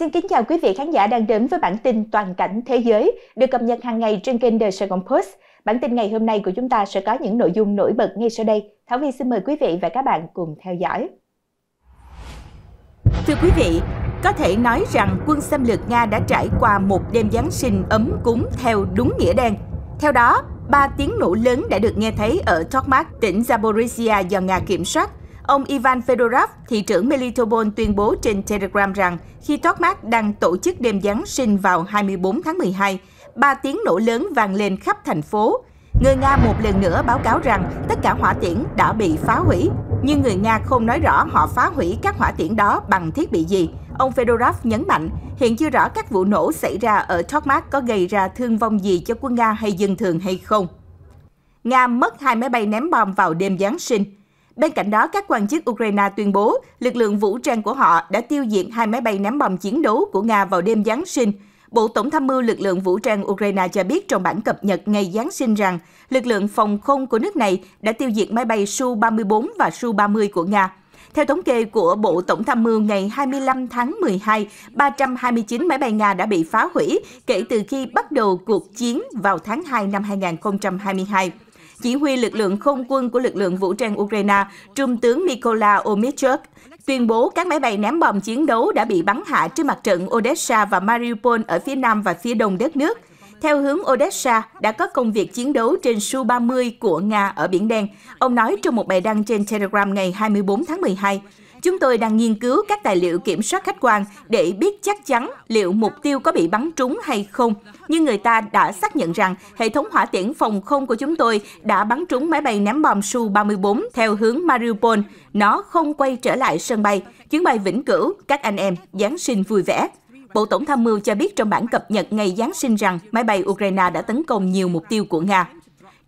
Xin kính chào quý vị khán giả đang đến với bản tin toàn cảnh thế giới được cập nhật hàng ngày trên kênh The Sài Gòn Post. Bản tin ngày hôm nay của chúng ta sẽ có những nội dung nổi bật ngay sau đây. Thảo Vi xin mời quý vị và các bạn cùng theo dõi. Thưa quý vị, có thể nói rằng quân xâm lược Nga đã trải qua một đêm Giáng sinh ấm cúng theo đúng nghĩa đen. Theo đó, ba tiếng nổ lớn đã được nghe thấy ở Tokmak, tỉnh Zaporizhia do Nga kiểm soát Ông Ivan Fedorov, thị trưởng Melitopol tuyên bố trên Telegram rằng khi thoát đang tổ chức đêm Giáng sinh vào 24 tháng 12, ba tiếng nổ lớn vang lên khắp thành phố. Người Nga một lần nữa báo cáo rằng tất cả hỏa tiễn đã bị phá hủy, nhưng người Nga không nói rõ họ phá hủy các hỏa tiễn đó bằng thiết bị gì. Ông Fedorov nhấn mạnh, hiện chưa rõ các vụ nổ xảy ra ở Tokmak có gây ra thương vong gì cho quân Nga hay dân thường hay không. Nga mất hai máy bay ném bom vào đêm Giáng sinh. Bên cạnh đó, các quan chức Ukraine tuyên bố lực lượng vũ trang của họ đã tiêu diệt hai máy bay ném bom chiến đấu của Nga vào đêm Giáng sinh. Bộ Tổng tham mưu lực lượng vũ trang Ukraine cho biết trong bản cập nhật ngày Giáng sinh rằng lực lượng phòng không của nước này đã tiêu diệt máy bay Su-34 và Su-30 của Nga. Theo thống kê của Bộ Tổng tham mưu ngày 25 tháng 12, 329 máy bay Nga đã bị phá hủy kể từ khi bắt đầu cuộc chiến vào tháng 2 năm 2022 chỉ huy lực lượng không quân của lực lượng vũ trang Ukraine, Trung tướng Mykola Omichuk, tuyên bố các máy bay ném bom chiến đấu đã bị bắn hạ trên mặt trận Odessa và Mariupol ở phía nam và phía đông đất nước. Theo hướng Odessa đã có công việc chiến đấu trên Su-30 của Nga ở Biển Đen, ông nói trong một bài đăng trên Telegram ngày 24 tháng 12. Chúng tôi đang nghiên cứu các tài liệu kiểm soát khách quan để biết chắc chắn liệu mục tiêu có bị bắn trúng hay không. Nhưng người ta đã xác nhận rằng hệ thống hỏa tiễn phòng không của chúng tôi đã bắn trúng máy bay ném bom Su-34 theo hướng Mariupol. Nó không quay trở lại sân bay. Chuyến bay vĩnh cửu, các anh em, Giáng sinh vui vẻ. Bộ Tổng tham mưu cho biết trong bản cập nhật ngày Giáng sinh rằng máy bay Ukraine đã tấn công nhiều mục tiêu của Nga.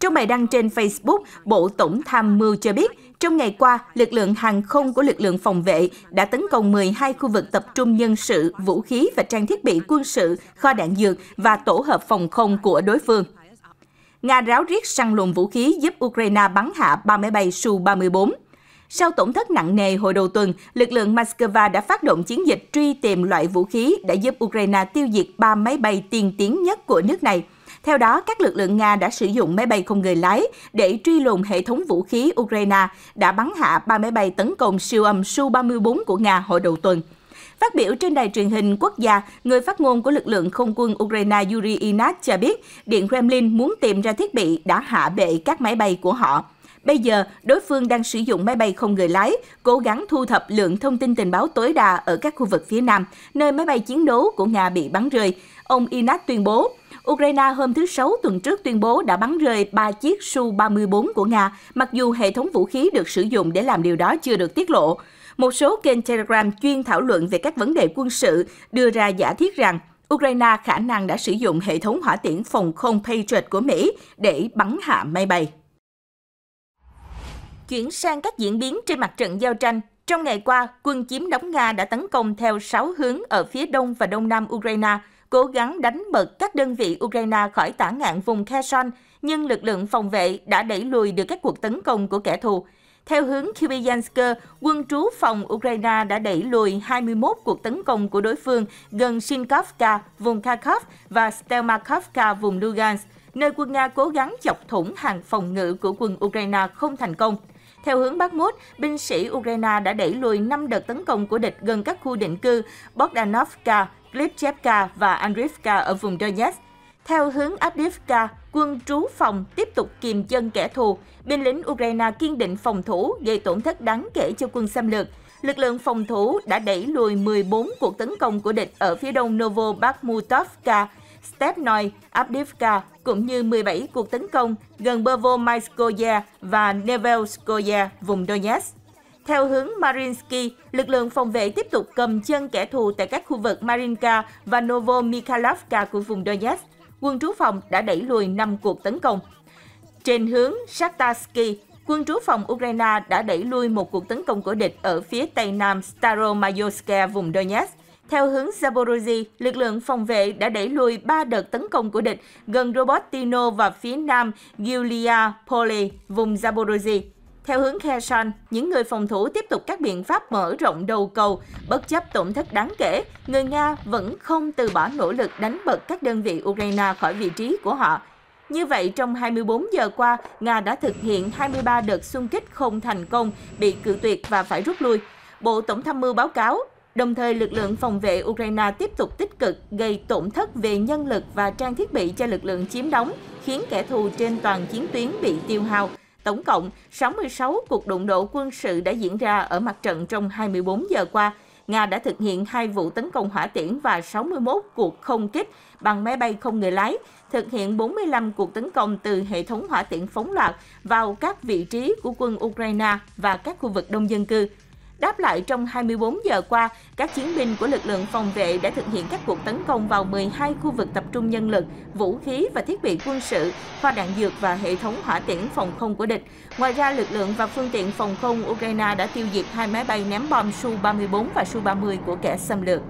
Trong bài đăng trên Facebook, Bộ Tổng tham mưu cho biết trong ngày qua, lực lượng hàng không của lực lượng phòng vệ đã tấn công 12 khu vực tập trung nhân sự, vũ khí và trang thiết bị quân sự, kho đạn dược và tổ hợp phòng không của đối phương. Nga ráo riết săn lùng vũ khí giúp Ukraine bắn hạ 3 máy bay Su-34. Sau tổn thất nặng nề hồi đầu tuần, lực lượng Moscow đã phát động chiến dịch truy tìm loại vũ khí đã giúp Ukraine tiêu diệt 3 máy bay tiên tiến nhất của nước này – theo đó, các lực lượng Nga đã sử dụng máy bay không người lái để truy lùng hệ thống vũ khí Ukraine, đã bắn hạ ba máy bay tấn công siêu âm Su-34 của Nga hồi đầu tuần. Phát biểu trên đài truyền hình quốc gia, người phát ngôn của lực lượng không quân Ukraine Yuri Inat cho biết Điện Kremlin muốn tìm ra thiết bị đã hạ bệ các máy bay của họ. Bây giờ, đối phương đang sử dụng máy bay không người lái, cố gắng thu thập lượng thông tin tình báo tối đa ở các khu vực phía Nam, nơi máy bay chiến đấu của Nga bị bắn rơi. Ông Inat tuyên bố, Ukraine hôm thứ Sáu tuần trước tuyên bố đã bắn rơi 3 chiếc Su-34 của Nga, mặc dù hệ thống vũ khí được sử dụng để làm điều đó chưa được tiết lộ. Một số kênh Telegram chuyên thảo luận về các vấn đề quân sự đưa ra giả thiết rằng Ukraine khả năng đã sử dụng hệ thống hỏa tiễn phòng không Patriot của Mỹ để bắn hạ máy bay. Chuyển sang các diễn biến trên mặt trận giao tranh, trong ngày qua, quân chiếm đóng Nga đã tấn công theo 6 hướng ở phía đông và đông nam Ukraine, cố gắng đánh bật các đơn vị Ukraine khỏi tả ngạn vùng Kherson, nhưng lực lượng phòng vệ đã đẩy lùi được các cuộc tấn công của kẻ thù. Theo hướng Kibyansk, quân trú phòng Ukraine đã đẩy lùi 21 cuộc tấn công của đối phương gần Shinkovka, vùng Kharkov và Stelmakovka, vùng Lugansk, nơi quân Nga cố gắng chọc thủng hàng phòng ngự của quân Ukraine không thành công. Theo hướng Bắc Mút, binh sĩ Ukraine đã đẩy lùi 5 đợt tấn công của địch gần các khu định cư Bogdanovka, Klitschevka và Andrivka ở vùng Donetsk. Theo hướng Avdiivka, quân trú phòng tiếp tục kiềm chân kẻ thù. Binh lính Ukraine kiên định phòng thủ, gây tổn thất đáng kể cho quân xâm lược. Lực lượng phòng thủ đã đẩy lùi 14 cuộc tấn công của địch ở phía đông Novo Bakhmutovka, Stepnoy, Avdiivka, cũng như 17 cuộc tấn công gần Bervo Maiskoye và Nevelskoye, vùng Donetsk. Theo hướng Marinsky, lực lượng phòng vệ tiếp tục cầm chân kẻ thù tại các khu vực Marinka và Novomikhalovka của vùng Donetsk. Quân trú phòng đã đẩy lùi 5 cuộc tấn công. Trên hướng Shaktarsky, quân trú phòng Ukraine đã đẩy lùi một cuộc tấn công của địch ở phía tây nam Staromayorske, vùng Donetsk. Theo hướng Zaporozhye, lực lượng phòng vệ đã đẩy lùi 3 đợt tấn công của địch gần Robotino và phía nam Giulia Poli, vùng Zaporozhye. Theo hướng Kherson, những người phòng thủ tiếp tục các biện pháp mở rộng đầu cầu. Bất chấp tổn thất đáng kể, người Nga vẫn không từ bỏ nỗ lực đánh bật các đơn vị Ukraine khỏi vị trí của họ. Như vậy, trong 24 giờ qua, Nga đã thực hiện 23 đợt xung kích không thành công, bị cự tuyệt và phải rút lui. Bộ Tổng tham mưu báo cáo, Đồng thời, lực lượng phòng vệ Ukraine tiếp tục tích cực gây tổn thất về nhân lực và trang thiết bị cho lực lượng chiếm đóng, khiến kẻ thù trên toàn chiến tuyến bị tiêu hao. Tổng cộng, 66 cuộc đụng độ quân sự đã diễn ra ở mặt trận trong 24 giờ qua. Nga đã thực hiện hai vụ tấn công hỏa tiễn và 61 cuộc không kích bằng máy bay không người lái, thực hiện 45 cuộc tấn công từ hệ thống hỏa tiễn phóng loạt vào các vị trí của quân Ukraine và các khu vực đông dân cư. Đáp lại trong 24 giờ qua, các chiến binh của lực lượng phòng vệ đã thực hiện các cuộc tấn công vào 12 khu vực tập trung nhân lực, vũ khí và thiết bị quân sự, kho đạn dược và hệ thống hỏa tiễn phòng không của địch. Ngoài ra, lực lượng và phương tiện phòng không Ukraine đã tiêu diệt hai máy bay ném bom Su-34 và Su-30 của kẻ xâm lược.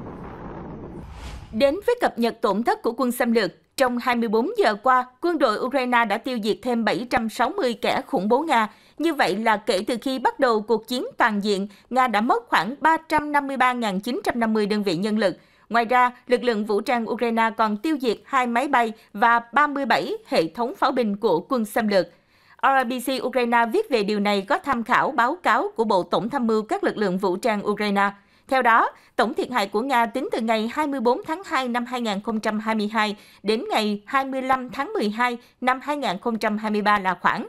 Đến với cập nhật tổn thất của quân xâm lược, trong 24 giờ qua, quân đội Ukraine đã tiêu diệt thêm 760 kẻ khủng bố Nga, như vậy là kể từ khi bắt đầu cuộc chiến toàn diện, Nga đã mất khoảng 353.950 đơn vị nhân lực. Ngoài ra, lực lượng vũ trang Ukraine còn tiêu diệt hai máy bay và 37 hệ thống pháo binh của quân xâm lược. RBC Ukraine viết về điều này có tham khảo báo cáo của Bộ Tổng tham mưu các lực lượng vũ trang Ukraine. Theo đó, tổng thiệt hại của Nga tính từ ngày 24 tháng 2 năm 2022 đến ngày 25 tháng 12 năm 2023 là khoảng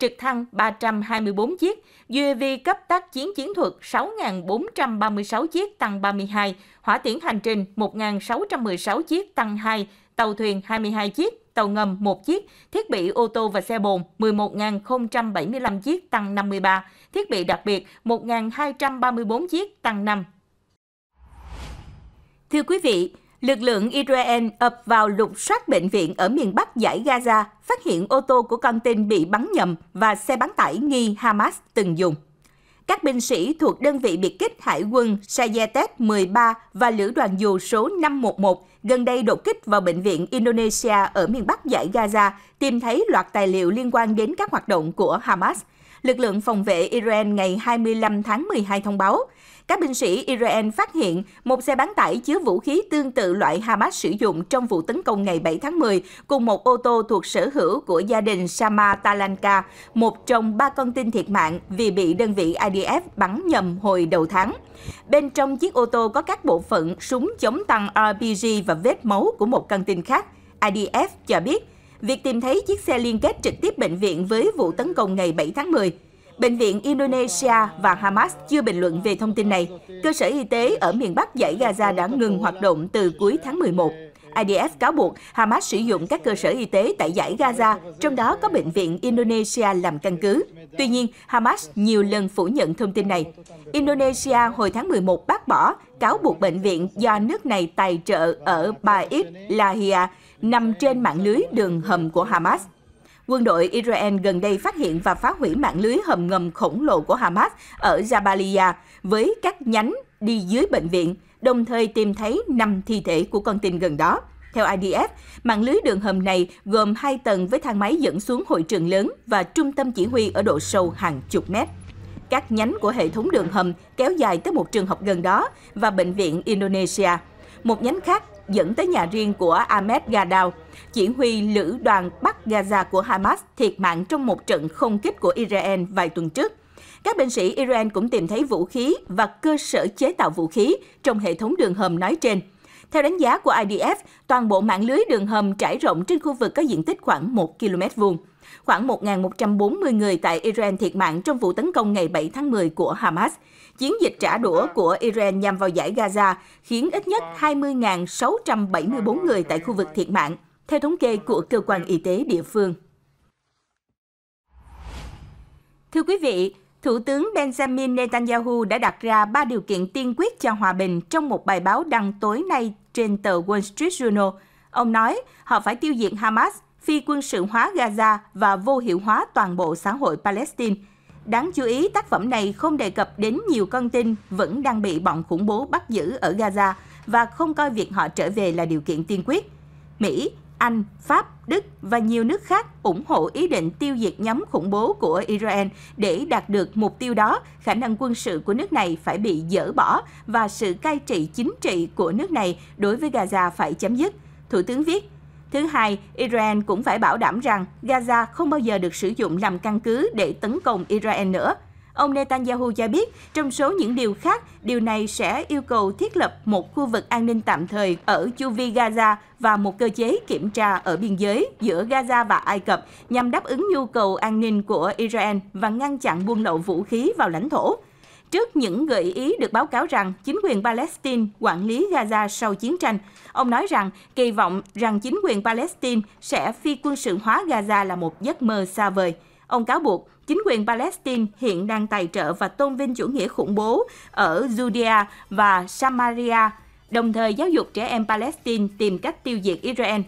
trực thăng 324 chiếc, UAV cấp tác chiến chiến thuật 6.436 chiếc tăng 32, hỏa tiễn hành trình 1.616 chiếc tăng 2, tàu thuyền 22 chiếc, tàu ngầm 1 chiếc, thiết bị ô tô và xe bồn 11.075 chiếc tăng 53, thiết bị đặc biệt 1.234 chiếc tăng 5. Thưa quý vị, lực lượng Israel ập vào lục soát bệnh viện ở miền Bắc giải Gaza, phát hiện ô tô của con tin bị bắn nhầm và xe bán tải nghi Hamas từng dùng. Các binh sĩ thuộc đơn vị biệt kích Hải quân Sayetet 13 và lữ đoàn dù số 511 gần đây đột kích vào bệnh viện Indonesia ở miền Bắc giải Gaza, tìm thấy loạt tài liệu liên quan đến các hoạt động của Hamas. Lực lượng phòng vệ Iran ngày 25 tháng 12 thông báo, các binh sĩ Israel phát hiện một xe bán tải chứa vũ khí tương tự loại Hamas sử dụng trong vụ tấn công ngày 7 tháng 10 cùng một ô tô thuộc sở hữu của gia đình Shama Talanka, một trong ba con tin thiệt mạng vì bị đơn vị IDF bắn nhầm hồi đầu tháng. Bên trong chiếc ô tô có các bộ phận súng chống tăng RPG và vết máu của một con tin khác. IDF cho biết, việc tìm thấy chiếc xe liên kết trực tiếp bệnh viện với vụ tấn công ngày 7 tháng 10 Bệnh viện Indonesia và Hamas chưa bình luận về thông tin này. Cơ sở y tế ở miền Bắc giải Gaza đã ngừng hoạt động từ cuối tháng 11. IDF cáo buộc Hamas sử dụng các cơ sở y tế tại giải Gaza, trong đó có bệnh viện Indonesia làm căn cứ. Tuy nhiên, Hamas nhiều lần phủ nhận thông tin này. Indonesia hồi tháng 11 bác bỏ cáo buộc bệnh viện do nước này tài trợ ở Ba'it Lahia nằm trên mạng lưới đường hầm của Hamas quân đội Israel gần đây phát hiện và phá hủy mạng lưới hầm ngầm khổng lồ của Hamas ở Jabalia với các nhánh đi dưới bệnh viện, đồng thời tìm thấy 5 thi thể của con tin gần đó. Theo IDF, mạng lưới đường hầm này gồm 2 tầng với thang máy dẫn xuống hội trường lớn và trung tâm chỉ huy ở độ sâu hàng chục mét. Các nhánh của hệ thống đường hầm kéo dài tới một trường học gần đó và bệnh viện Indonesia. Một nhánh khác dẫn tới nhà riêng của Ahmed Gadao, chỉ huy lữ đoàn Bắc Gaza của Hamas thiệt mạng trong một trận không kích của Israel vài tuần trước. Các binh sĩ Iran cũng tìm thấy vũ khí và cơ sở chế tạo vũ khí trong hệ thống đường hầm nói trên. Theo đánh giá của IDF, toàn bộ mạng lưới đường hầm trải rộng trên khu vực có diện tích khoảng 1 km vuông. Khoảng 1.140 người tại Iran thiệt mạng trong vụ tấn công ngày 7 tháng 10 của Hamas. Chiến dịch trả đũa của Iran nhằm vào giải Gaza khiến ít nhất 20.674 người tại khu vực thiệt mạng theo thống kê của cơ quan y tế địa phương. Thưa quý vị, Thủ tướng Benjamin Netanyahu đã đặt ra ba điều kiện tiên quyết cho hòa bình trong một bài báo đăng tối nay trên tờ Wall Street Journal. Ông nói họ phải tiêu diệt Hamas, phi quân sự hóa Gaza và vô hiệu hóa toàn bộ xã hội Palestine. Đáng chú ý, tác phẩm này không đề cập đến nhiều con tin vẫn đang bị bọn khủng bố bắt giữ ở Gaza và không coi việc họ trở về là điều kiện tiên quyết. Mỹ, anh, Pháp, Đức và nhiều nước khác ủng hộ ý định tiêu diệt nhóm khủng bố của Iran để đạt được mục tiêu đó, khả năng quân sự của nước này phải bị dỡ bỏ và sự cai trị chính trị của nước này đối với Gaza phải chấm dứt. Thủ tướng viết, Thứ hai, Iran cũng phải bảo đảm rằng Gaza không bao giờ được sử dụng làm căn cứ để tấn công Israel nữa. Ông Netanyahu cho biết, trong số những điều khác, điều này sẽ yêu cầu thiết lập một khu vực an ninh tạm thời ở chu vi Gaza và một cơ chế kiểm tra ở biên giới giữa Gaza và Ai Cập nhằm đáp ứng nhu cầu an ninh của Israel và ngăn chặn buôn lậu vũ khí vào lãnh thổ. Trước những gợi ý được báo cáo rằng chính quyền Palestine quản lý Gaza sau chiến tranh, ông nói rằng kỳ vọng rằng chính quyền Palestine sẽ phi quân sự hóa Gaza là một giấc mơ xa vời. Ông cáo buộc chính quyền Palestine hiện đang tài trợ và tôn vinh chủ nghĩa khủng bố ở Judea và Samaria, đồng thời giáo dục trẻ em Palestine tìm cách tiêu diệt Israel.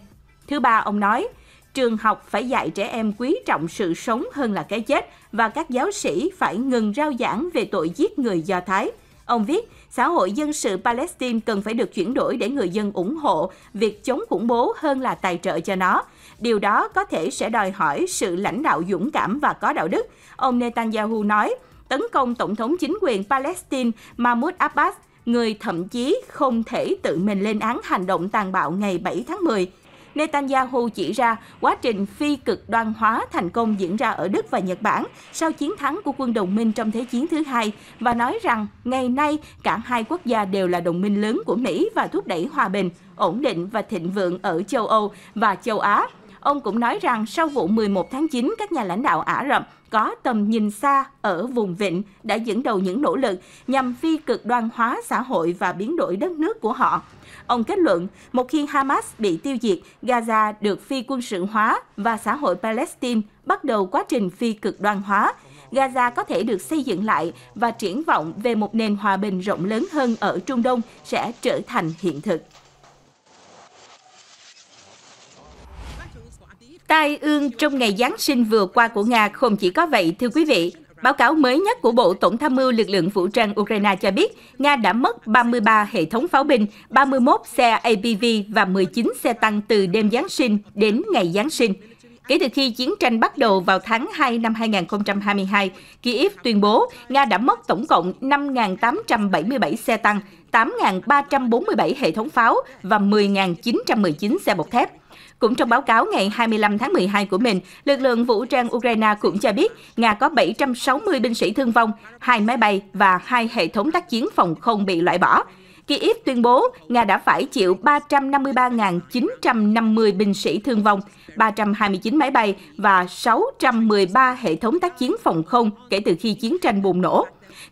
Thứ ba, ông nói, trường học phải dạy trẻ em quý trọng sự sống hơn là cái chết và các giáo sĩ phải ngừng rao giảng về tội giết người Do Thái. Ông viết, xã hội dân sự Palestine cần phải được chuyển đổi để người dân ủng hộ việc chống khủng bố hơn là tài trợ cho nó Điều đó có thể sẽ đòi hỏi sự lãnh đạo dũng cảm và có đạo đức, ông Netanyahu nói, tấn công Tổng thống chính quyền Palestine Mahmoud Abbas, người thậm chí không thể tự mình lên án hành động tàn bạo ngày 7 tháng 10. Netanyahu chỉ ra quá trình phi cực đoan hóa thành công diễn ra ở Đức và Nhật Bản sau chiến thắng của quân đồng minh trong Thế chiến thứ hai và nói rằng ngày nay cả hai quốc gia đều là đồng minh lớn của Mỹ và thúc đẩy hòa bình, ổn định và thịnh vượng ở châu Âu và châu Á. Ông cũng nói rằng sau vụ 11 tháng 9, các nhà lãnh đạo Ả Rập có tầm nhìn xa ở vùng vịnh đã dẫn đầu những nỗ lực nhằm phi cực đoan hóa xã hội và biến đổi đất nước của họ. Ông kết luận, một khi Hamas bị tiêu diệt, Gaza được phi quân sự hóa và xã hội Palestine bắt đầu quá trình phi cực đoan hóa. Gaza có thể được xây dựng lại và triển vọng về một nền hòa bình rộng lớn hơn ở Trung Đông sẽ trở thành hiện thực. tai ương trong ngày Giáng sinh vừa qua của Nga không chỉ có vậy, thưa quý vị. Báo cáo mới nhất của Bộ Tổng tham mưu lực lượng vũ trang Ukraine cho biết, Nga đã mất 33 hệ thống pháo binh, 31 xe APV và 19 xe tăng từ đêm Giáng sinh đến ngày Giáng sinh. Kể từ khi chiến tranh bắt đầu vào tháng 2 năm 2022, Kyiv tuyên bố Nga đã mất tổng cộng 5.877 xe tăng, 8.347 hệ thống pháo và 10.919 xe bọc thép. Cũng trong báo cáo ngày 25 tháng 12 của mình, lực lượng vũ trang Ukraine cũng cho biết Nga có 760 binh sĩ thương vong, hai máy bay và hai hệ thống tác chiến phòng không bị loại bỏ. Kyiv tuyên bố Nga đã phải chịu 353.950 binh sĩ thương vong, 329 máy bay và 613 hệ thống tác chiến phòng không kể từ khi chiến tranh bùng nổ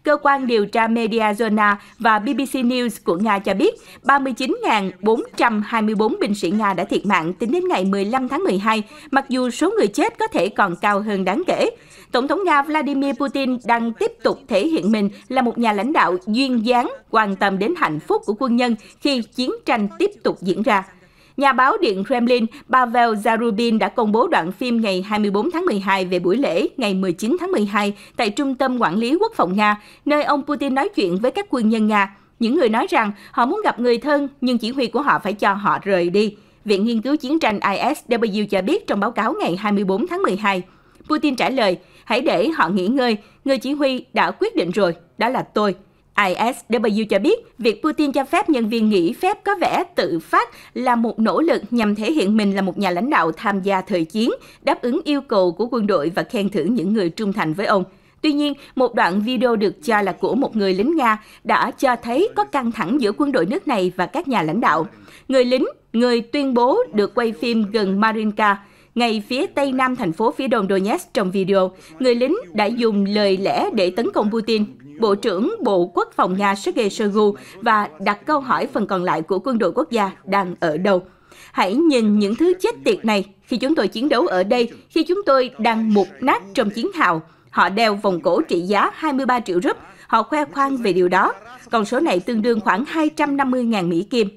cơ quan điều tra Mediazona và BBC News của Nga cho biết 39.424 binh sĩ Nga đã thiệt mạng tính đến ngày 15 tháng 12, mặc dù số người chết có thể còn cao hơn đáng kể. Tổng thống Nga Vladimir Putin đang tiếp tục thể hiện mình là một nhà lãnh đạo duyên dáng, quan tâm đến hạnh phúc của quân nhân khi chiến tranh tiếp tục diễn ra. Nhà báo Điện Kremlin Pavel Zarubin đã công bố đoạn phim ngày 24 tháng 12 về buổi lễ ngày 19 tháng 12 tại Trung tâm Quản lý Quốc phòng Nga, nơi ông Putin nói chuyện với các quân nhân Nga. Những người nói rằng họ muốn gặp người thân nhưng chỉ huy của họ phải cho họ rời đi. Viện Nghiên cứu Chiến tranh ISW cho biết trong báo cáo ngày 24 tháng 12. Putin trả lời, hãy để họ nghỉ ngơi, người chỉ huy đã quyết định rồi, đó là tôi. ISW cho biết, việc Putin cho phép nhân viên nghỉ phép có vẻ tự phát là một nỗ lực nhằm thể hiện mình là một nhà lãnh đạo tham gia thời chiến, đáp ứng yêu cầu của quân đội và khen thưởng những người trung thành với ông. Tuy nhiên, một đoạn video được cho là của một người lính Nga đã cho thấy có căng thẳng giữa quân đội nước này và các nhà lãnh đạo. Người lính, người tuyên bố được quay phim gần Marinka, ngay phía tây nam thành phố phía đông Donetsk trong video, người lính đã dùng lời lẽ để tấn công Putin Bộ trưởng Bộ Quốc phòng Nga Sergei Shoigu và đặt câu hỏi phần còn lại của quân đội quốc gia đang ở đâu. Hãy nhìn những thứ chết tiệt này khi chúng tôi chiến đấu ở đây, khi chúng tôi đang mục nát trong chiến hào. Họ đeo vòng cổ trị giá 23 triệu rúp, họ khoe khoang về điều đó. Con số này tương đương khoảng 250.000 Mỹ Kim.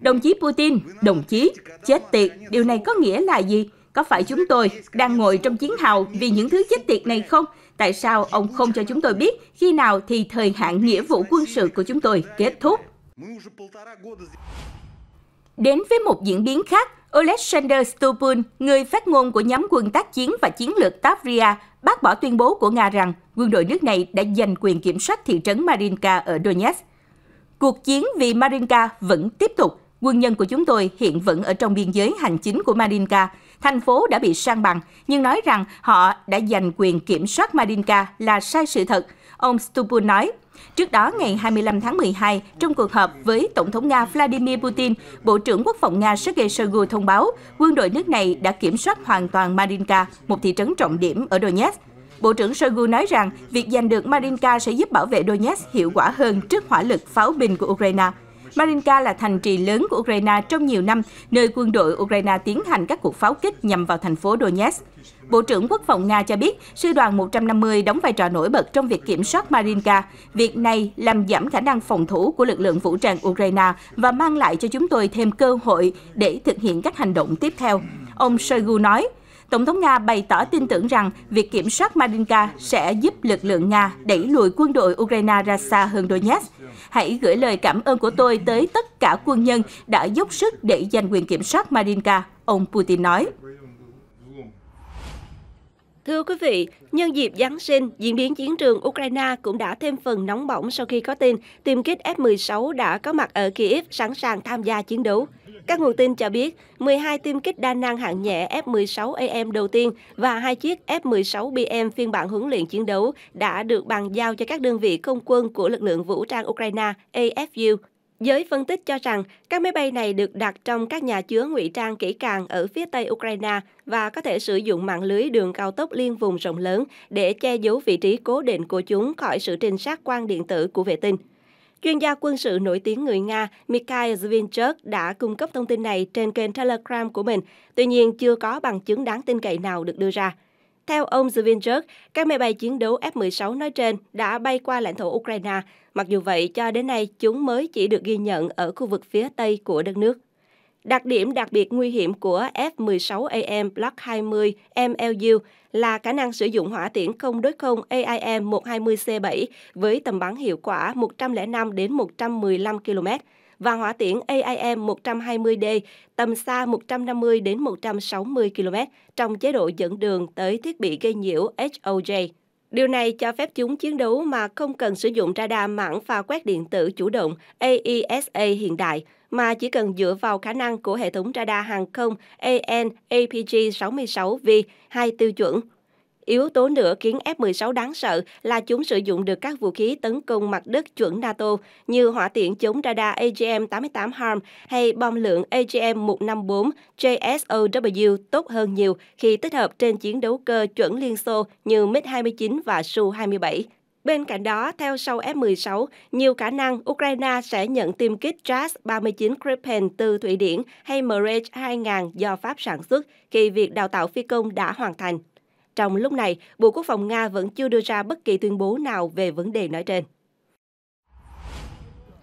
Đồng chí Putin, đồng chí, chết tiệt, điều này có nghĩa là gì? Có phải chúng tôi đang ngồi trong chiến hào vì những thứ chết tiệt này không? Tại sao ông không cho chúng tôi biết khi nào thì thời hạn nghĩa vụ quân sự của chúng tôi kết thúc? Đến với một diễn biến khác, Oleksandr Stupin, người phát ngôn của nhóm quân tác chiến và chiến lược Tavria, bác bỏ tuyên bố của Nga rằng quân đội nước này đã giành quyền kiểm soát thị trấn Marinka ở Donetsk. Cuộc chiến vì Marinka vẫn tiếp tục. Quân nhân của chúng tôi hiện vẫn ở trong biên giới hành chính của Marinka, Thành phố đã bị sang bằng, nhưng nói rằng họ đã giành quyền kiểm soát Madinka là sai sự thật. Ông Stupun nói, Trước đó, ngày 25 tháng 12, trong cuộc họp với Tổng thống Nga Vladimir Putin, Bộ trưởng Quốc phòng Nga Sergei Shoigu thông báo quân đội nước này đã kiểm soát hoàn toàn Marinka, một thị trấn trọng điểm ở Donetsk. Bộ trưởng Shoigu nói rằng việc giành được Marinka sẽ giúp bảo vệ Donetsk hiệu quả hơn trước hỏa lực pháo binh của Ukraine. Marinka là thành trì lớn của Ukraine trong nhiều năm, nơi quân đội Ukraine tiến hành các cuộc pháo kích nhằm vào thành phố Donetsk. Bộ trưởng Quốc phòng Nga cho biết, sư đoàn 150 đóng vai trò nổi bật trong việc kiểm soát Marinka. Việc này làm giảm khả năng phòng thủ của lực lượng vũ trang Ukraine và mang lại cho chúng tôi thêm cơ hội để thực hiện các hành động tiếp theo. Ông Shoigu nói, Tổng thống Nga bày tỏ tin tưởng rằng việc kiểm soát Marinka sẽ giúp lực lượng Nga đẩy lùi quân đội Ukraine ra xa hơn Donetsk hãy gửi lời cảm ơn của tôi tới tất cả quân nhân đã dốc sức để giành quyền kiểm soát Marinka, ông Putin nói. Thưa quý vị, nhân dịp Giáng sinh, diễn biến chiến trường Ukraine cũng đã thêm phần nóng bỏng sau khi có tin tiêm kích F-16 đã có mặt ở Kiev sẵn sàng tham gia chiến đấu. Các nguồn tin cho biết, 12 tiêm kích đa năng hạng nhẹ F-16AM đầu tiên và hai chiếc F-16BM phiên bản huấn luyện chiến đấu đã được bàn giao cho các đơn vị không quân của lực lượng vũ trang Ukraine AFU Giới phân tích cho rằng các máy bay này được đặt trong các nhà chứa ngụy trang kỹ càng ở phía tây Ukraine và có thể sử dụng mạng lưới đường cao tốc liên vùng rộng lớn để che giấu vị trí cố định của chúng khỏi sự trinh sát quang điện tử của vệ tinh. Chuyên gia quân sự nổi tiếng người Nga Mikhail Zvinchuk đã cung cấp thông tin này trên kênh Telegram của mình, tuy nhiên chưa có bằng chứng đáng tin cậy nào được đưa ra. Theo ông Zvinchuk, các máy bay chiến đấu F-16 nói trên đã bay qua lãnh thổ Ukraine, mặc dù vậy cho đến nay chúng mới chỉ được ghi nhận ở khu vực phía tây của đất nước. Đặc điểm đặc biệt nguy hiểm của F-16AM Block 20 MLU là khả năng sử dụng hỏa tiễn không đối không AIM-120C7 với tầm bắn hiệu quả 105 đến 115 km và hỏa tiễn AIM-120D tầm xa 150 đến 160 km trong chế độ dẫn đường tới thiết bị gây nhiễu HOJ. Điều này cho phép chúng chiến đấu mà không cần sử dụng radar mảng pha quét điện tử chủ động AESA e hiện đại, mà chỉ cần dựa vào khả năng của hệ thống radar hàng không AN APG-66V, 2 tiêu chuẩn Yếu tố nữa khiến F-16 đáng sợ là chúng sử dụng được các vũ khí tấn công mặt đất chuẩn NATO như hỏa tiễn chống radar AGM-88 HARM hay bom lượng AGM-154 JSOW tốt hơn nhiều khi tích hợp trên chiến đấu cơ chuẩn Liên Xô như MiG-29 và Su-27. Bên cạnh đó, theo sau F-16, nhiều khả năng Ukraine sẽ nhận tiêm kích JAS-39 Gripen từ Thụy Điển hay Mirage 2000 do Pháp sản xuất khi việc đào tạo phi công đã hoàn thành. Trong lúc này, Bộ Quốc phòng Nga vẫn chưa đưa ra bất kỳ tuyên bố nào về vấn đề nói trên.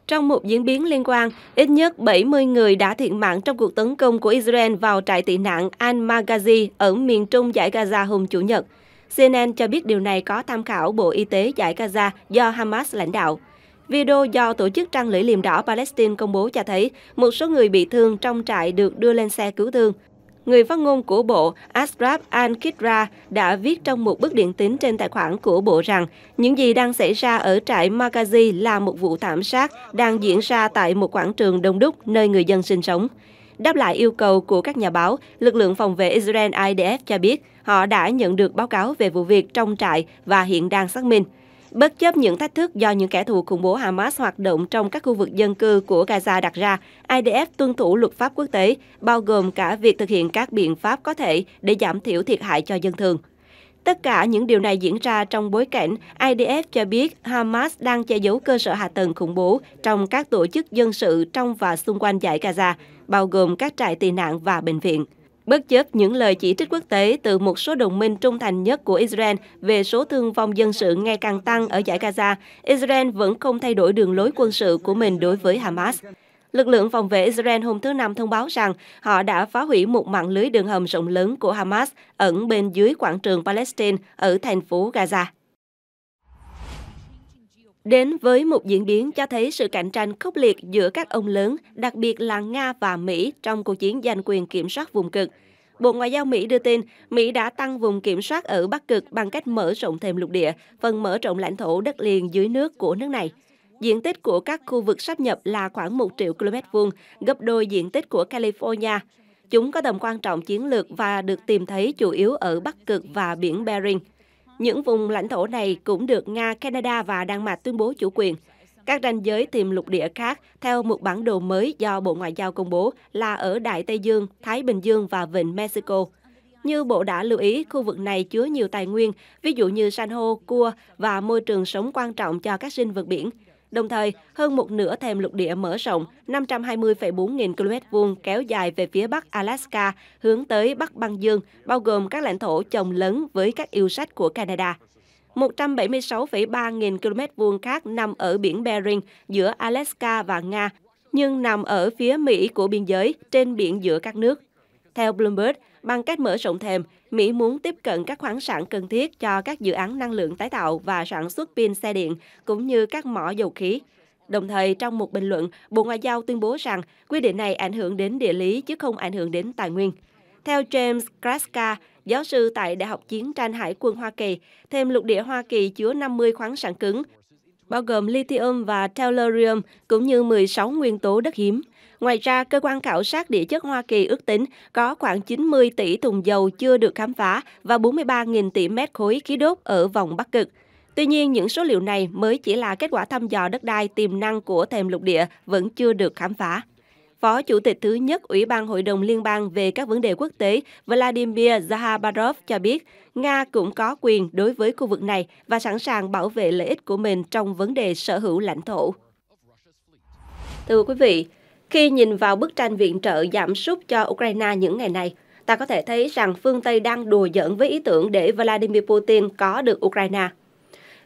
Trong một diễn biến liên quan, ít nhất 70 người đã thiệt mạng trong cuộc tấn công của Israel vào trại tị nạn Al-Maghazi ở miền trung giải Gaza hôm Chủ nhật. CNN cho biết điều này có tham khảo Bộ Y tế giải Gaza do Hamas lãnh đạo. Video do tổ chức trăng lưỡi liềm đỏ Palestine công bố cho thấy một số người bị thương trong trại được đưa lên xe cứu thương người phát ngôn của Bộ Ashraf Al-Kidra đã viết trong một bức điện tín trên tài khoản của Bộ rằng những gì đang xảy ra ở trại Magazi là một vụ thảm sát đang diễn ra tại một quảng trường đông đúc nơi người dân sinh sống. Đáp lại yêu cầu của các nhà báo, lực lượng phòng vệ Israel IDF cho biết họ đã nhận được báo cáo về vụ việc trong trại và hiện đang xác minh bất chấp những thách thức do những kẻ thù khủng bố Hamas hoạt động trong các khu vực dân cư của Gaza đặt ra, IDF tuân thủ luật pháp quốc tế, bao gồm cả việc thực hiện các biện pháp có thể để giảm thiểu thiệt hại cho dân thường. Tất cả những điều này diễn ra trong bối cảnh IDF cho biết Hamas đang che giấu cơ sở hạ tầng khủng bố trong các tổ chức dân sự trong và xung quanh giải Gaza, bao gồm các trại tị nạn và bệnh viện. Bất chấp những lời chỉ trích quốc tế từ một số đồng minh trung thành nhất của Israel về số thương vong dân sự ngày càng tăng ở giải Gaza, Israel vẫn không thay đổi đường lối quân sự của mình đối với Hamas. Lực lượng phòng vệ Israel hôm thứ Năm thông báo rằng họ đã phá hủy một mạng lưới đường hầm rộng lớn của Hamas ẩn bên dưới quảng trường Palestine ở thành phố Gaza đến với một diễn biến cho thấy sự cạnh tranh khốc liệt giữa các ông lớn, đặc biệt là Nga và Mỹ trong cuộc chiến giành quyền kiểm soát vùng cực. Bộ Ngoại giao Mỹ đưa tin, Mỹ đã tăng vùng kiểm soát ở Bắc Cực bằng cách mở rộng thêm lục địa, phần mở rộng lãnh thổ đất liền dưới nước của nước này. Diện tích của các khu vực sắp nhập là khoảng 1 triệu km vuông, gấp đôi diện tích của California. Chúng có tầm quan trọng chiến lược và được tìm thấy chủ yếu ở Bắc Cực và biển Bering. Những vùng lãnh thổ này cũng được Nga, Canada và Đan Mạch tuyên bố chủ quyền. Các ranh giới tiềm lục địa khác theo một bản đồ mới do Bộ Ngoại giao công bố là ở Đại Tây Dương, Thái Bình Dương và Vịnh Mexico. Như Bộ đã lưu ý, khu vực này chứa nhiều tài nguyên, ví dụ như san hô, cua và môi trường sống quan trọng cho các sinh vật biển. Đồng thời, hơn một nửa thềm lục địa mở rộng 520,4 nghìn km2 kéo dài về phía bắc Alaska hướng tới Bắc Băng Dương, bao gồm các lãnh thổ chồng lớn với các yêu sách của Canada. 176,3 nghìn km2 khác nằm ở biển Bering giữa Alaska và Nga, nhưng nằm ở phía Mỹ của biên giới trên biển giữa các nước. Theo Bloomberg, Bằng cách mở rộng thêm, Mỹ muốn tiếp cận các khoáng sản cần thiết cho các dự án năng lượng tái tạo và sản xuất pin xe điện, cũng như các mỏ dầu khí. Đồng thời, trong một bình luận, Bộ Ngoại giao tuyên bố rằng quy định này ảnh hưởng đến địa lý chứ không ảnh hưởng đến tài nguyên. Theo James Kraska, giáo sư tại Đại học Chiến tranh Hải quân Hoa Kỳ, thêm lục địa Hoa Kỳ chứa 50 khoáng sản cứng, bao gồm lithium và tellurium, cũng như 16 nguyên tố đất hiếm. Ngoài ra, cơ quan khảo sát địa chất Hoa Kỳ ước tính có khoảng 90 tỷ thùng dầu chưa được khám phá và 43.000 tỷ mét khối khí đốt ở vòng Bắc Cực. Tuy nhiên, những số liệu này mới chỉ là kết quả thăm dò đất đai tiềm năng của thềm lục địa vẫn chưa được khám phá. Phó Chủ tịch thứ nhất Ủy ban Hội đồng Liên bang về các vấn đề quốc tế Vladimir Zahabarov cho biết, Nga cũng có quyền đối với khu vực này và sẵn sàng bảo vệ lợi ích của mình trong vấn đề sở hữu lãnh thổ. Thưa quý vị, khi nhìn vào bức tranh viện trợ giảm sút cho Ukraine những ngày này, ta có thể thấy rằng phương Tây đang đùa giỡn với ý tưởng để Vladimir Putin có được Ukraine.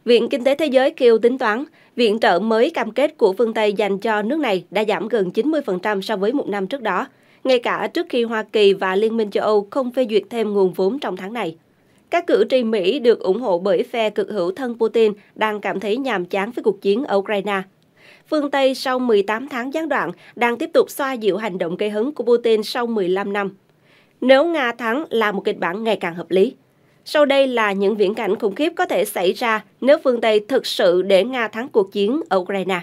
Viện Kinh tế Thế giới kêu tính toán, viện trợ mới cam kết của phương Tây dành cho nước này đã giảm gần 90% so với một năm trước đó, ngay cả trước khi Hoa Kỳ và Liên minh châu Âu không phê duyệt thêm nguồn vốn trong tháng này. Các cử tri Mỹ được ủng hộ bởi phe cực hữu thân Putin đang cảm thấy nhàm chán với cuộc chiến ở Ukraine phương Tây sau 18 tháng gián đoạn đang tiếp tục xoa dịu hành động gây hấn của Putin sau 15 năm. Nếu Nga thắng là một kịch bản ngày càng hợp lý. Sau đây là những viễn cảnh khủng khiếp có thể xảy ra nếu phương Tây thực sự để Nga thắng cuộc chiến ở Ukraine.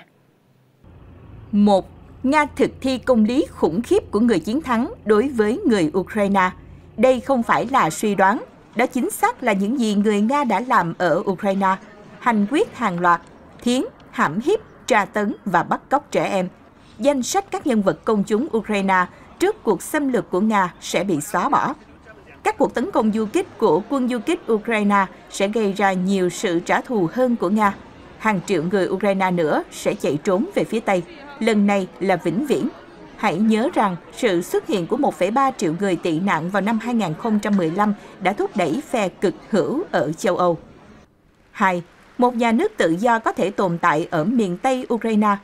1. Nga thực thi công lý khủng khiếp của người chiến thắng đối với người Ukraine. Đây không phải là suy đoán, đó chính xác là những gì người Nga đã làm ở Ukraine. Hành quyết hàng loạt, thiến, hãm hiếp tra tấn và bắt cóc trẻ em. Danh sách các nhân vật công chúng Ukraine trước cuộc xâm lược của Nga sẽ bị xóa bỏ. Các cuộc tấn công du kích của quân du kích Ukraine sẽ gây ra nhiều sự trả thù hơn của Nga. Hàng triệu người Ukraine nữa sẽ chạy trốn về phía Tây, lần này là vĩnh viễn. Hãy nhớ rằng sự xuất hiện của 1,3 triệu người tị nạn vào năm 2015 đã thúc đẩy phe cực hữu ở châu Âu. 2 một nhà nước tự do có thể tồn tại ở miền Tây Ukraine.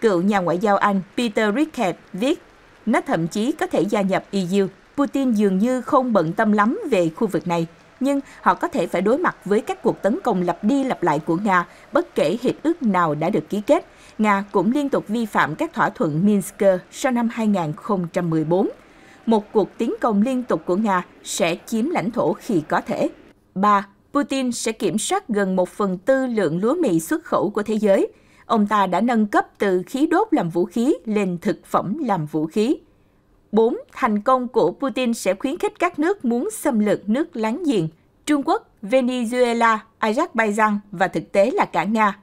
Cựu nhà ngoại giao Anh Peter Rickett viết, nó thậm chí có thể gia nhập EU. Putin dường như không bận tâm lắm về khu vực này, nhưng họ có thể phải đối mặt với các cuộc tấn công lặp đi lặp lại của Nga, bất kể hiệp ước nào đã được ký kết. Nga cũng liên tục vi phạm các thỏa thuận Minsk sau năm 2014. Một cuộc tiến công liên tục của Nga sẽ chiếm lãnh thổ khi có thể. 3. Putin sẽ kiểm soát gần một phần tư lượng lúa mì xuất khẩu của thế giới. Ông ta đã nâng cấp từ khí đốt làm vũ khí lên thực phẩm làm vũ khí. 4. Thành công của Putin sẽ khuyến khích các nước muốn xâm lược nước láng giềng, Trung Quốc, Venezuela, Azerbaijan và thực tế là cả Nga.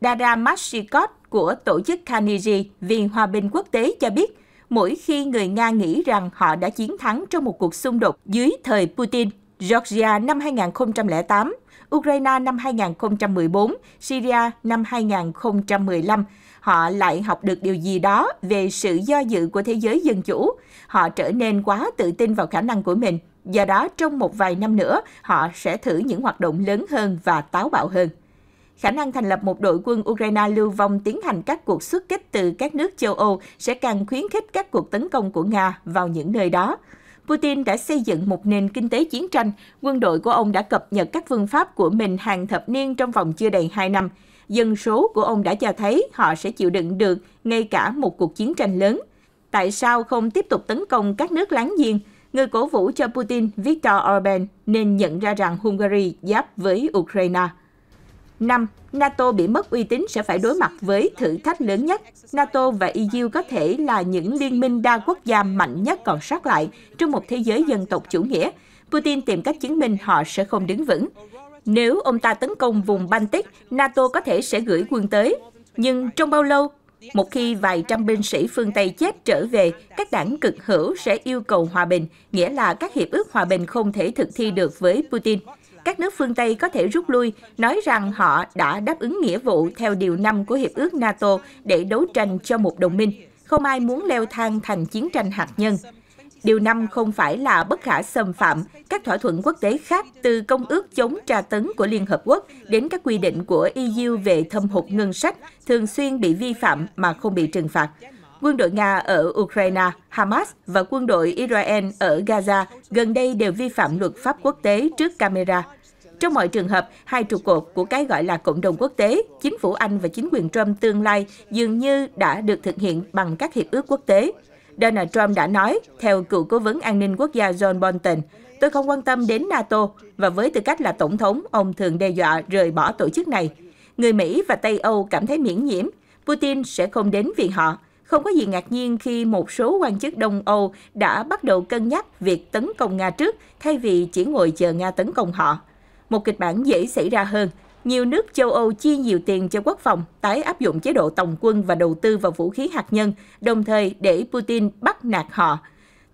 Dara Mashikot của tổ chức Carnegie vì Hòa bình Quốc tế cho biết, mỗi khi người Nga nghĩ rằng họ đã chiến thắng trong một cuộc xung đột dưới thời Putin, Georgia năm 2008, Ukraine năm 2014, Syria năm 2015. Họ lại học được điều gì đó về sự do dự của thế giới dân chủ. Họ trở nên quá tự tin vào khả năng của mình. Do đó, trong một vài năm nữa, họ sẽ thử những hoạt động lớn hơn và táo bạo hơn. Khả năng thành lập một đội quân Ukraine lưu vong tiến hành các cuộc xuất kích từ các nước châu Âu sẽ càng khuyến khích các cuộc tấn công của Nga vào những nơi đó. Putin đã xây dựng một nền kinh tế chiến tranh, quân đội của ông đã cập nhật các phương pháp của mình hàng thập niên trong vòng chưa đầy 2 năm. Dân số của ông đã cho thấy họ sẽ chịu đựng được ngay cả một cuộc chiến tranh lớn. Tại sao không tiếp tục tấn công các nước láng giềng? Người cổ vũ cho Putin Viktor Orbán nên nhận ra rằng Hungary giáp với Ukraine. 5. NATO bị mất uy tín sẽ phải đối mặt với thử thách lớn nhất. NATO và EU có thể là những liên minh đa quốc gia mạnh nhất còn sót lại trong một thế giới dân tộc chủ nghĩa. Putin tìm cách chứng minh họ sẽ không đứng vững. Nếu ông ta tấn công vùng Baltic, NATO có thể sẽ gửi quân tới. Nhưng trong bao lâu, một khi vài trăm binh sĩ phương Tây chết trở về, các đảng cực hữu sẽ yêu cầu hòa bình, nghĩa là các hiệp ước hòa bình không thể thực thi được với Putin các nước phương Tây có thể rút lui, nói rằng họ đã đáp ứng nghĩa vụ theo Điều 5 của Hiệp ước NATO để đấu tranh cho một đồng minh. Không ai muốn leo thang thành chiến tranh hạt nhân. Điều 5 không phải là bất khả xâm phạm các thỏa thuận quốc tế khác từ Công ước chống tra tấn của Liên Hợp Quốc đến các quy định của EU về thâm hụt ngân sách thường xuyên bị vi phạm mà không bị trừng phạt quân đội Nga ở Ukraine, Hamas và quân đội Israel ở Gaza gần đây đều vi phạm luật pháp quốc tế trước camera. Trong mọi trường hợp, hai trụ cột của cái gọi là cộng đồng quốc tế, chính phủ Anh và chính quyền Trump tương lai dường như đã được thực hiện bằng các hiệp ước quốc tế. Donald Trump đã nói, theo cựu cố vấn an ninh quốc gia John Bolton, tôi không quan tâm đến NATO và với tư cách là tổng thống, ông thường đe dọa rời bỏ tổ chức này. Người Mỹ và Tây Âu cảm thấy miễn nhiễm, Putin sẽ không đến vì họ. Không có gì ngạc nhiên khi một số quan chức Đông Âu đã bắt đầu cân nhắc việc tấn công Nga trước thay vì chỉ ngồi chờ Nga tấn công họ. Một kịch bản dễ xảy ra hơn, nhiều nước châu Âu chi nhiều tiền cho quốc phòng, tái áp dụng chế độ tổng quân và đầu tư vào vũ khí hạt nhân, đồng thời để Putin bắt nạt họ.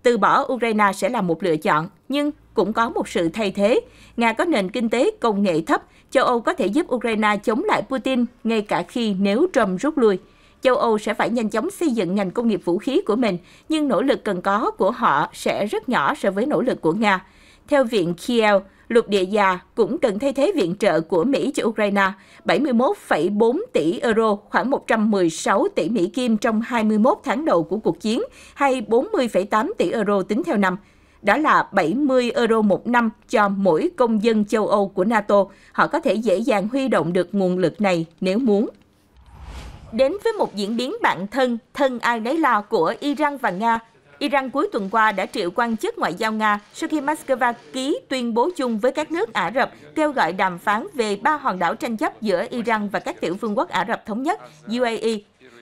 Từ bỏ Ukraine sẽ là một lựa chọn, nhưng cũng có một sự thay thế. Nga có nền kinh tế công nghệ thấp, châu Âu có thể giúp Ukraine chống lại Putin ngay cả khi nếu Trump rút lui châu Âu sẽ phải nhanh chóng xây dựng ngành công nghiệp vũ khí của mình, nhưng nỗ lực cần có của họ sẽ rất nhỏ so với nỗ lực của Nga. Theo Viện Kiel, lục địa già cũng cần thay thế viện trợ của Mỹ cho Ukraine 71,4 tỷ euro, khoảng 116 tỷ Mỹ Kim trong 21 tháng đầu của cuộc chiến, hay 40,8 tỷ euro tính theo năm. Đó là 70 euro một năm cho mỗi công dân châu Âu của NATO. Họ có thể dễ dàng huy động được nguồn lực này nếu muốn. Đến với một diễn biến bản thân, thân ai nấy lo của Iran và Nga, Iran cuối tuần qua đã triệu quan chức ngoại giao Nga sau khi Moscow ký tuyên bố chung với các nước Ả Rập kêu gọi đàm phán về ba hòn đảo tranh chấp giữa Iran và các tiểu vương quốc Ả Rập Thống Nhất, UAE.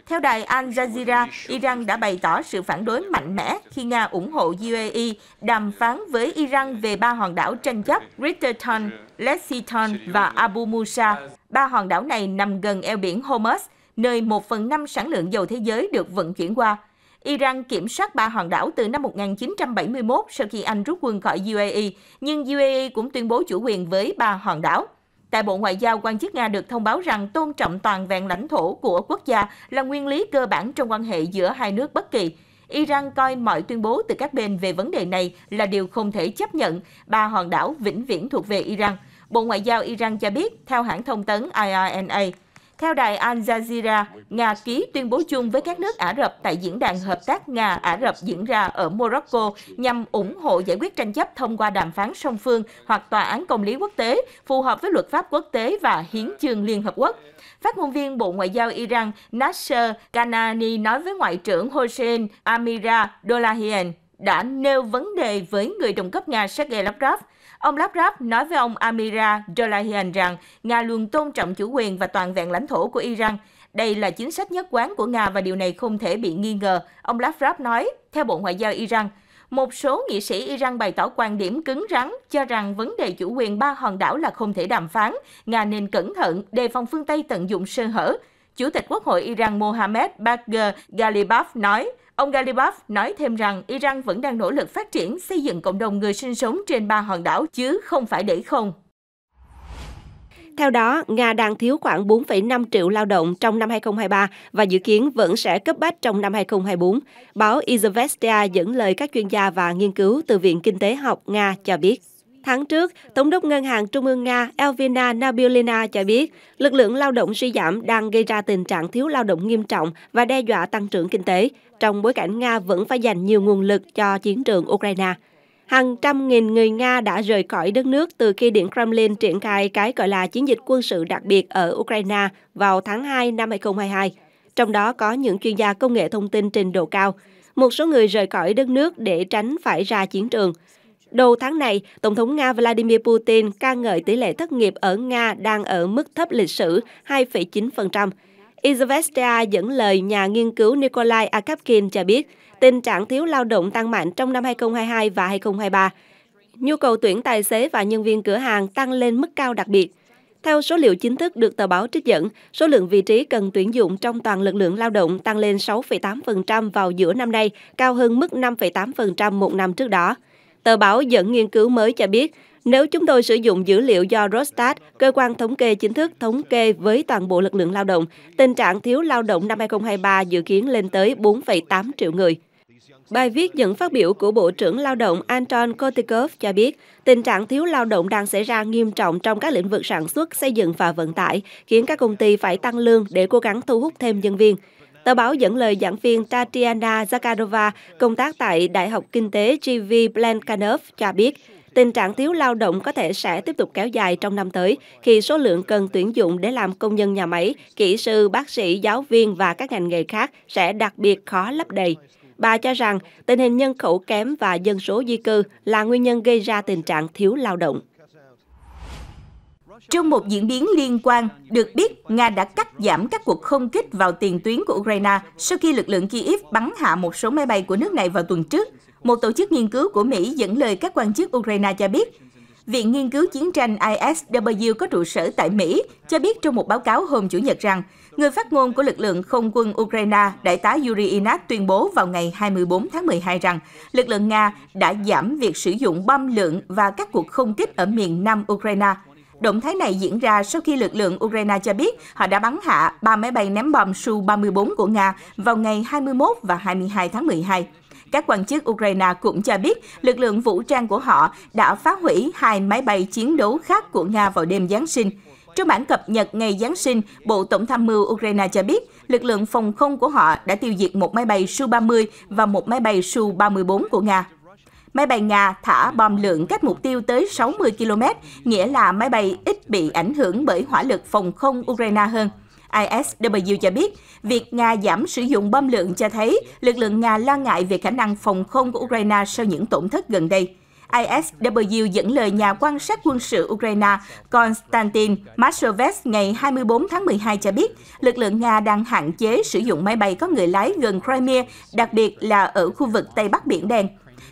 Theo đài Al Jazeera, Iran đã bày tỏ sự phản đối mạnh mẽ khi Nga ủng hộ UAE đàm phán với Iran về ba hòn đảo tranh chấp Ritterton, Lexington và Abu Musa. Ba hòn đảo này nằm gần eo biển Hormuz, nơi 1 phần 5 sản lượng dầu thế giới được vận chuyển qua. Iran kiểm soát ba hòn đảo từ năm 1971 sau khi Anh rút quân khỏi UAE, nhưng UAE cũng tuyên bố chủ quyền với ba hòn đảo. Tại Bộ Ngoại giao, quan chức Nga được thông báo rằng tôn trọng toàn vẹn lãnh thổ của quốc gia là nguyên lý cơ bản trong quan hệ giữa hai nước bất kỳ. Iran coi mọi tuyên bố từ các bên về vấn đề này là điều không thể chấp nhận, ba hòn đảo vĩnh viễn thuộc về Iran. Bộ Ngoại giao Iran cho biết, theo hãng thông tấn IRNA, theo đài Al Jazeera, Nga ký tuyên bố chung với các nước Ả Rập tại diễn đàn hợp tác Nga-Ả Rập diễn ra ở Morocco nhằm ủng hộ giải quyết tranh chấp thông qua đàm phán song phương hoặc tòa án công lý quốc tế, phù hợp với luật pháp quốc tế và hiến chương Liên Hợp Quốc. Phát ngôn viên Bộ Ngoại giao Iran Nasser Kanani nói với Ngoại trưởng Hossein Amira Dolahian đã nêu vấn đề với người đồng cấp Nga Sergei Lavrov Ông Lavrov nói với ông Amira Dolahian rằng Nga luôn tôn trọng chủ quyền và toàn vẹn lãnh thổ của Iran. Đây là chính sách nhất quán của Nga và điều này không thể bị nghi ngờ, ông Lavrov nói, theo Bộ Ngoại giao Iran. Một số nghị sĩ Iran bày tỏ quan điểm cứng rắn, cho rằng vấn đề chủ quyền ba hòn đảo là không thể đàm phán, Nga nên cẩn thận, đề phòng phương Tây tận dụng sơ hở. Chủ tịch Quốc hội Iran Mohammed Bagher Ghalibaf nói, Ông Galibaf nói thêm rằng Iran vẫn đang nỗ lực phát triển xây dựng cộng đồng người sinh sống trên ba hòn đảo chứ không phải để không. Theo đó, Nga đang thiếu khoảng 4,5 triệu lao động trong năm 2023 và dự kiến vẫn sẽ cấp bách trong năm 2024. Báo Izvestia dẫn lời các chuyên gia và nghiên cứu từ Viện Kinh tế học Nga cho biết. Tháng trước, Tổng đốc Ngân hàng Trung ương Nga Elvina Nabiulina cho biết, lực lượng lao động suy giảm đang gây ra tình trạng thiếu lao động nghiêm trọng và đe dọa tăng trưởng kinh tế trong bối cảnh Nga vẫn phải dành nhiều nguồn lực cho chiến trường Ukraine. Hàng trăm nghìn người Nga đã rời khỏi đất nước từ khi Điện Kremlin triển khai cái gọi là chiến dịch quân sự đặc biệt ở Ukraine vào tháng 2 năm 2022. Trong đó có những chuyên gia công nghệ thông tin trình độ cao. Một số người rời khỏi đất nước để tránh phải ra chiến trường. Đầu tháng này, Tổng thống Nga Vladimir Putin ca ngợi tỷ lệ thất nghiệp ở Nga đang ở mức thấp lịch sử 2,9%, Izvestia dẫn lời nhà nghiên cứu Nikolai Akapkin cho biết, tình trạng thiếu lao động tăng mạnh trong năm 2022 và 2023. Nhu cầu tuyển tài xế và nhân viên cửa hàng tăng lên mức cao đặc biệt. Theo số liệu chính thức được tờ báo trích dẫn, số lượng vị trí cần tuyển dụng trong toàn lực lượng lao động tăng lên 6,8% vào giữa năm nay, cao hơn mức 5,8% một năm trước đó. Tờ báo dẫn nghiên cứu mới cho biết, nếu chúng tôi sử dụng dữ liệu do Rostat, cơ quan thống kê chính thức thống kê với toàn bộ lực lượng lao động, tình trạng thiếu lao động năm 2023 dự kiến lên tới 4,8 triệu người. Bài viết dẫn phát biểu của Bộ trưởng Lao động Anton Kotikov cho biết, tình trạng thiếu lao động đang xảy ra nghiêm trọng trong các lĩnh vực sản xuất, xây dựng và vận tải, khiến các công ty phải tăng lương để cố gắng thu hút thêm nhân viên. Tờ báo dẫn lời giảng viên Tatiana Zakharova, công tác tại Đại học Kinh tế GV Blankanov, cho biết, tình trạng thiếu lao động có thể sẽ tiếp tục kéo dài trong năm tới khi số lượng cần tuyển dụng để làm công nhân nhà máy, kỹ sư, bác sĩ, giáo viên và các ngành nghề khác sẽ đặc biệt khó lấp đầy. Bà cho rằng tình hình nhân khẩu kém và dân số di cư là nguyên nhân gây ra tình trạng thiếu lao động. Trong một diễn biến liên quan, được biết Nga đã cắt giảm các cuộc không kích vào tiền tuyến của Ukraine sau khi lực lượng Kyiv bắn hạ một số máy bay của nước này vào tuần trước một tổ chức nghiên cứu của Mỹ dẫn lời các quan chức Ukraine cho biết, Viện Nghiên cứu Chiến tranh ISW có trụ sở tại Mỹ cho biết trong một báo cáo hôm Chủ nhật rằng, người phát ngôn của lực lượng không quân Ukraine, đại tá Yuri Inat tuyên bố vào ngày 24 tháng 12 rằng lực lượng Nga đã giảm việc sử dụng bom lượng và các cuộc không kích ở miền nam Ukraine. Động thái này diễn ra sau khi lực lượng Ukraine cho biết họ đã bắn hạ ba máy bay ném bom Su-34 của Nga vào ngày 21 và 22 tháng 12. Các quan chức Ukraine cũng cho biết lực lượng vũ trang của họ đã phá hủy hai máy bay chiến đấu khác của Nga vào đêm Giáng sinh. Trong bản cập nhật ngày Giáng sinh, Bộ Tổng tham mưu Ukraine cho biết lực lượng phòng không của họ đã tiêu diệt một máy bay Su-30 và một máy bay Su-34 của Nga. Máy bay Nga thả bom lượng cách mục tiêu tới 60 km, nghĩa là máy bay ít bị ảnh hưởng bởi hỏa lực phòng không Ukraine hơn. ISW cho biết, việc Nga giảm sử dụng bom lượng cho thấy lực lượng Nga lo ngại về khả năng phòng không của Ukraine sau những tổn thất gần đây. ISW dẫn lời nhà quan sát quân sự Ukraine Konstantin Mashovet ngày 24 tháng 12 cho biết, lực lượng Nga đang hạn chế sử dụng máy bay có người lái gần Crimea, đặc biệt là ở khu vực Tây Bắc Biển Đen.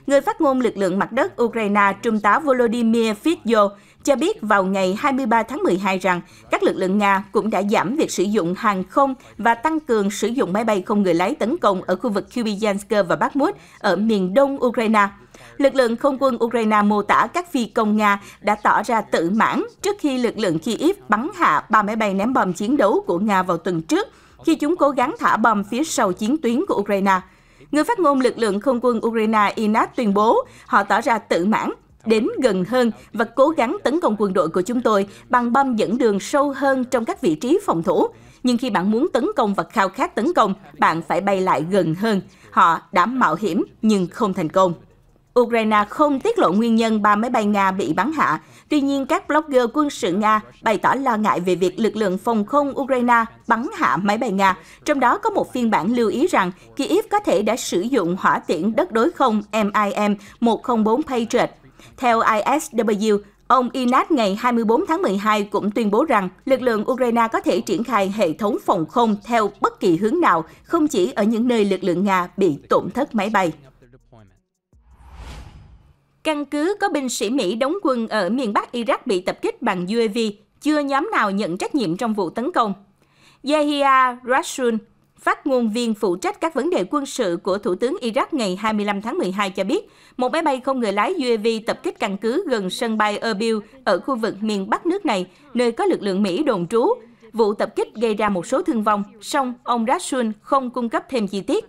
Người phát ngôn lực lượng mặt đất Ukraine Trung tá Volodymyr Fityo cho biết vào ngày 23 tháng 12 rằng các lực lượng Nga cũng đã giảm việc sử dụng hàng không và tăng cường sử dụng máy bay không người lái tấn công ở khu vực Kupiansk và Bakhmut ở miền đông Ukraine. Lực lượng không quân Ukraine mô tả các phi công Nga đã tỏ ra tự mãn trước khi lực lượng Kyiv bắn hạ ba máy bay ném bom chiến đấu của Nga vào tuần trước, khi chúng cố gắng thả bom phía sau chiến tuyến của Ukraine. Người phát ngôn lực lượng không quân Ukraine Inat tuyên bố họ tỏ ra tự mãn đến gần hơn và cố gắng tấn công quân đội của chúng tôi bằng bom dẫn đường sâu hơn trong các vị trí phòng thủ. Nhưng khi bạn muốn tấn công và khao khát tấn công, bạn phải bay lại gần hơn. Họ đã mạo hiểm nhưng không thành công. Ukraine không tiết lộ nguyên nhân ba máy bay Nga bị bắn hạ. Tuy nhiên, các blogger quân sự Nga bày tỏ lo ngại về việc lực lượng phòng không Ukraine bắn hạ máy bay Nga. Trong đó có một phiên bản lưu ý rằng Kyiv có thể đã sử dụng hỏa tiễn đất đối không MIM-104 Patriot theo ISW, Ông Inat ngày 24 tháng 12 cũng tuyên bố rằng lực lượng Ukraine có thể triển khai hệ thống phòng không theo bất kỳ hướng nào, không chỉ ở những nơi lực lượng Nga bị tổn thất máy bay. Căn cứ có binh sĩ Mỹ đóng quân ở miền Bắc Iraq bị tập kích bằng UAV, chưa nhóm nào nhận trách nhiệm trong vụ tấn công. Yahia Rasul, Phát ngôn viên phụ trách các vấn đề quân sự của Thủ tướng Iraq ngày 25 tháng 12 cho biết, một máy bay không người lái UAV tập kích căn cứ gần sân bay Erbil ở khu vực miền Bắc nước này, nơi có lực lượng Mỹ đồn trú. Vụ tập kích gây ra một số thương vong, song ông Rasul không cung cấp thêm chi tiết.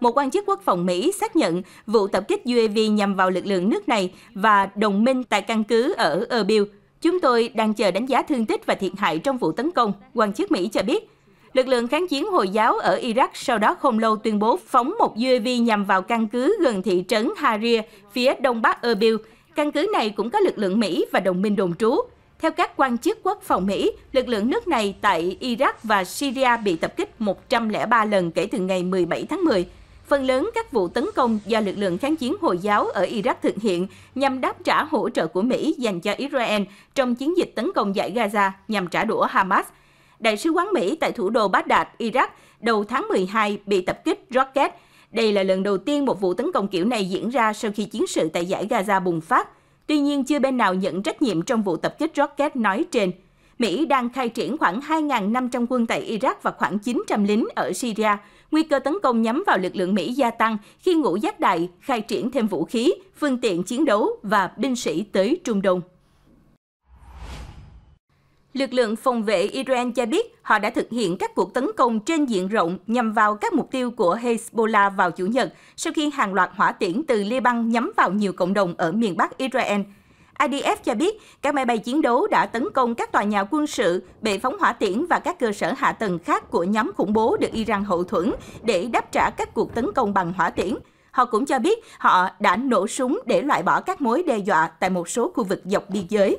Một quan chức quốc phòng Mỹ xác nhận vụ tập kích UAV nhằm vào lực lượng nước này và đồng minh tại căn cứ ở Erbil. Chúng tôi đang chờ đánh giá thương tích và thiệt hại trong vụ tấn công, quan chức Mỹ cho biết. Lực lượng kháng chiến Hồi giáo ở Iraq sau đó không lâu tuyên bố phóng một UAV nhằm vào căn cứ gần thị trấn Harir, phía đông bắc Erbil. Căn cứ này cũng có lực lượng Mỹ và đồng minh đồn trú. Theo các quan chức quốc phòng Mỹ, lực lượng nước này tại Iraq và Syria bị tập kích 103 lần kể từ ngày 17 tháng 10. Phần lớn các vụ tấn công do lực lượng kháng chiến Hồi giáo ở Iraq thực hiện nhằm đáp trả hỗ trợ của Mỹ dành cho Israel trong chiến dịch tấn công giải Gaza nhằm trả đũa Hamas – Đại sứ quán Mỹ tại thủ đô Baghdad, Iraq đầu tháng 12 bị tập kích rocket. Đây là lần đầu tiên một vụ tấn công kiểu này diễn ra sau khi chiến sự tại giải Gaza bùng phát. Tuy nhiên, chưa bên nào nhận trách nhiệm trong vụ tập kích rocket nói trên. Mỹ đang khai triển khoảng 2.500 quân tại Iraq và khoảng 900 lính ở Syria. Nguy cơ tấn công nhắm vào lực lượng Mỹ gia tăng khi ngũ giác đại khai triển thêm vũ khí, phương tiện chiến đấu và binh sĩ tới Trung Đông. Lực lượng phòng vệ Iran cho biết họ đã thực hiện các cuộc tấn công trên diện rộng nhằm vào các mục tiêu của Hezbollah vào Chủ nhật sau khi hàng loạt hỏa tiễn từ Liban nhắm vào nhiều cộng đồng ở miền Bắc Israel. IDF cho biết các máy bay chiến đấu đã tấn công các tòa nhà quân sự, bệ phóng hỏa tiễn và các cơ sở hạ tầng khác của nhóm khủng bố được Iran hậu thuẫn để đáp trả các cuộc tấn công bằng hỏa tiễn. Họ cũng cho biết họ đã nổ súng để loại bỏ các mối đe dọa tại một số khu vực dọc biên giới.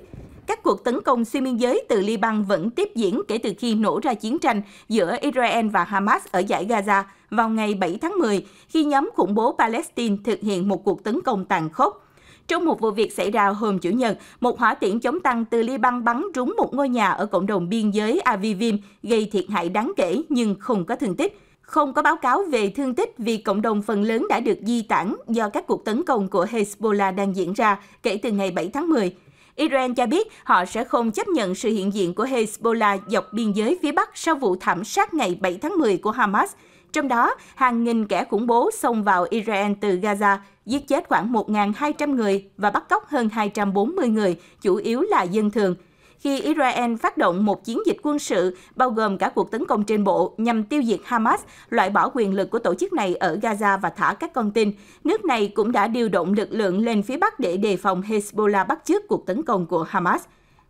Các cuộc tấn công xuyên biên giới từ Liban vẫn tiếp diễn kể từ khi nổ ra chiến tranh giữa Israel và Hamas ở giải Gaza vào ngày 7 tháng 10, khi nhóm khủng bố Palestine thực hiện một cuộc tấn công tàn khốc. Trong một vụ việc xảy ra hôm Chủ nhật, một hỏa tiễn chống tăng từ Liban bắn trúng một ngôi nhà ở cộng đồng biên giới Avivim, gây thiệt hại đáng kể nhưng không có thương tích. Không có báo cáo về thương tích vì cộng đồng phần lớn đã được di tản do các cuộc tấn công của Hezbollah đang diễn ra kể từ ngày 7 tháng 10. Iran cho biết họ sẽ không chấp nhận sự hiện diện của Hezbollah dọc biên giới phía Bắc sau vụ thảm sát ngày 7 tháng 10 của Hamas. Trong đó, hàng nghìn kẻ khủng bố xông vào Iran từ Gaza, giết chết khoảng 1.200 người và bắt cóc hơn 240 người, chủ yếu là dân thường – khi Israel phát động một chiến dịch quân sự bao gồm cả cuộc tấn công trên bộ nhằm tiêu diệt Hamas, loại bỏ quyền lực của tổ chức này ở Gaza và thả các con tin. Nước này cũng đã điều động lực lượng lên phía Bắc để đề phòng Hezbollah bắt chước cuộc tấn công của Hamas.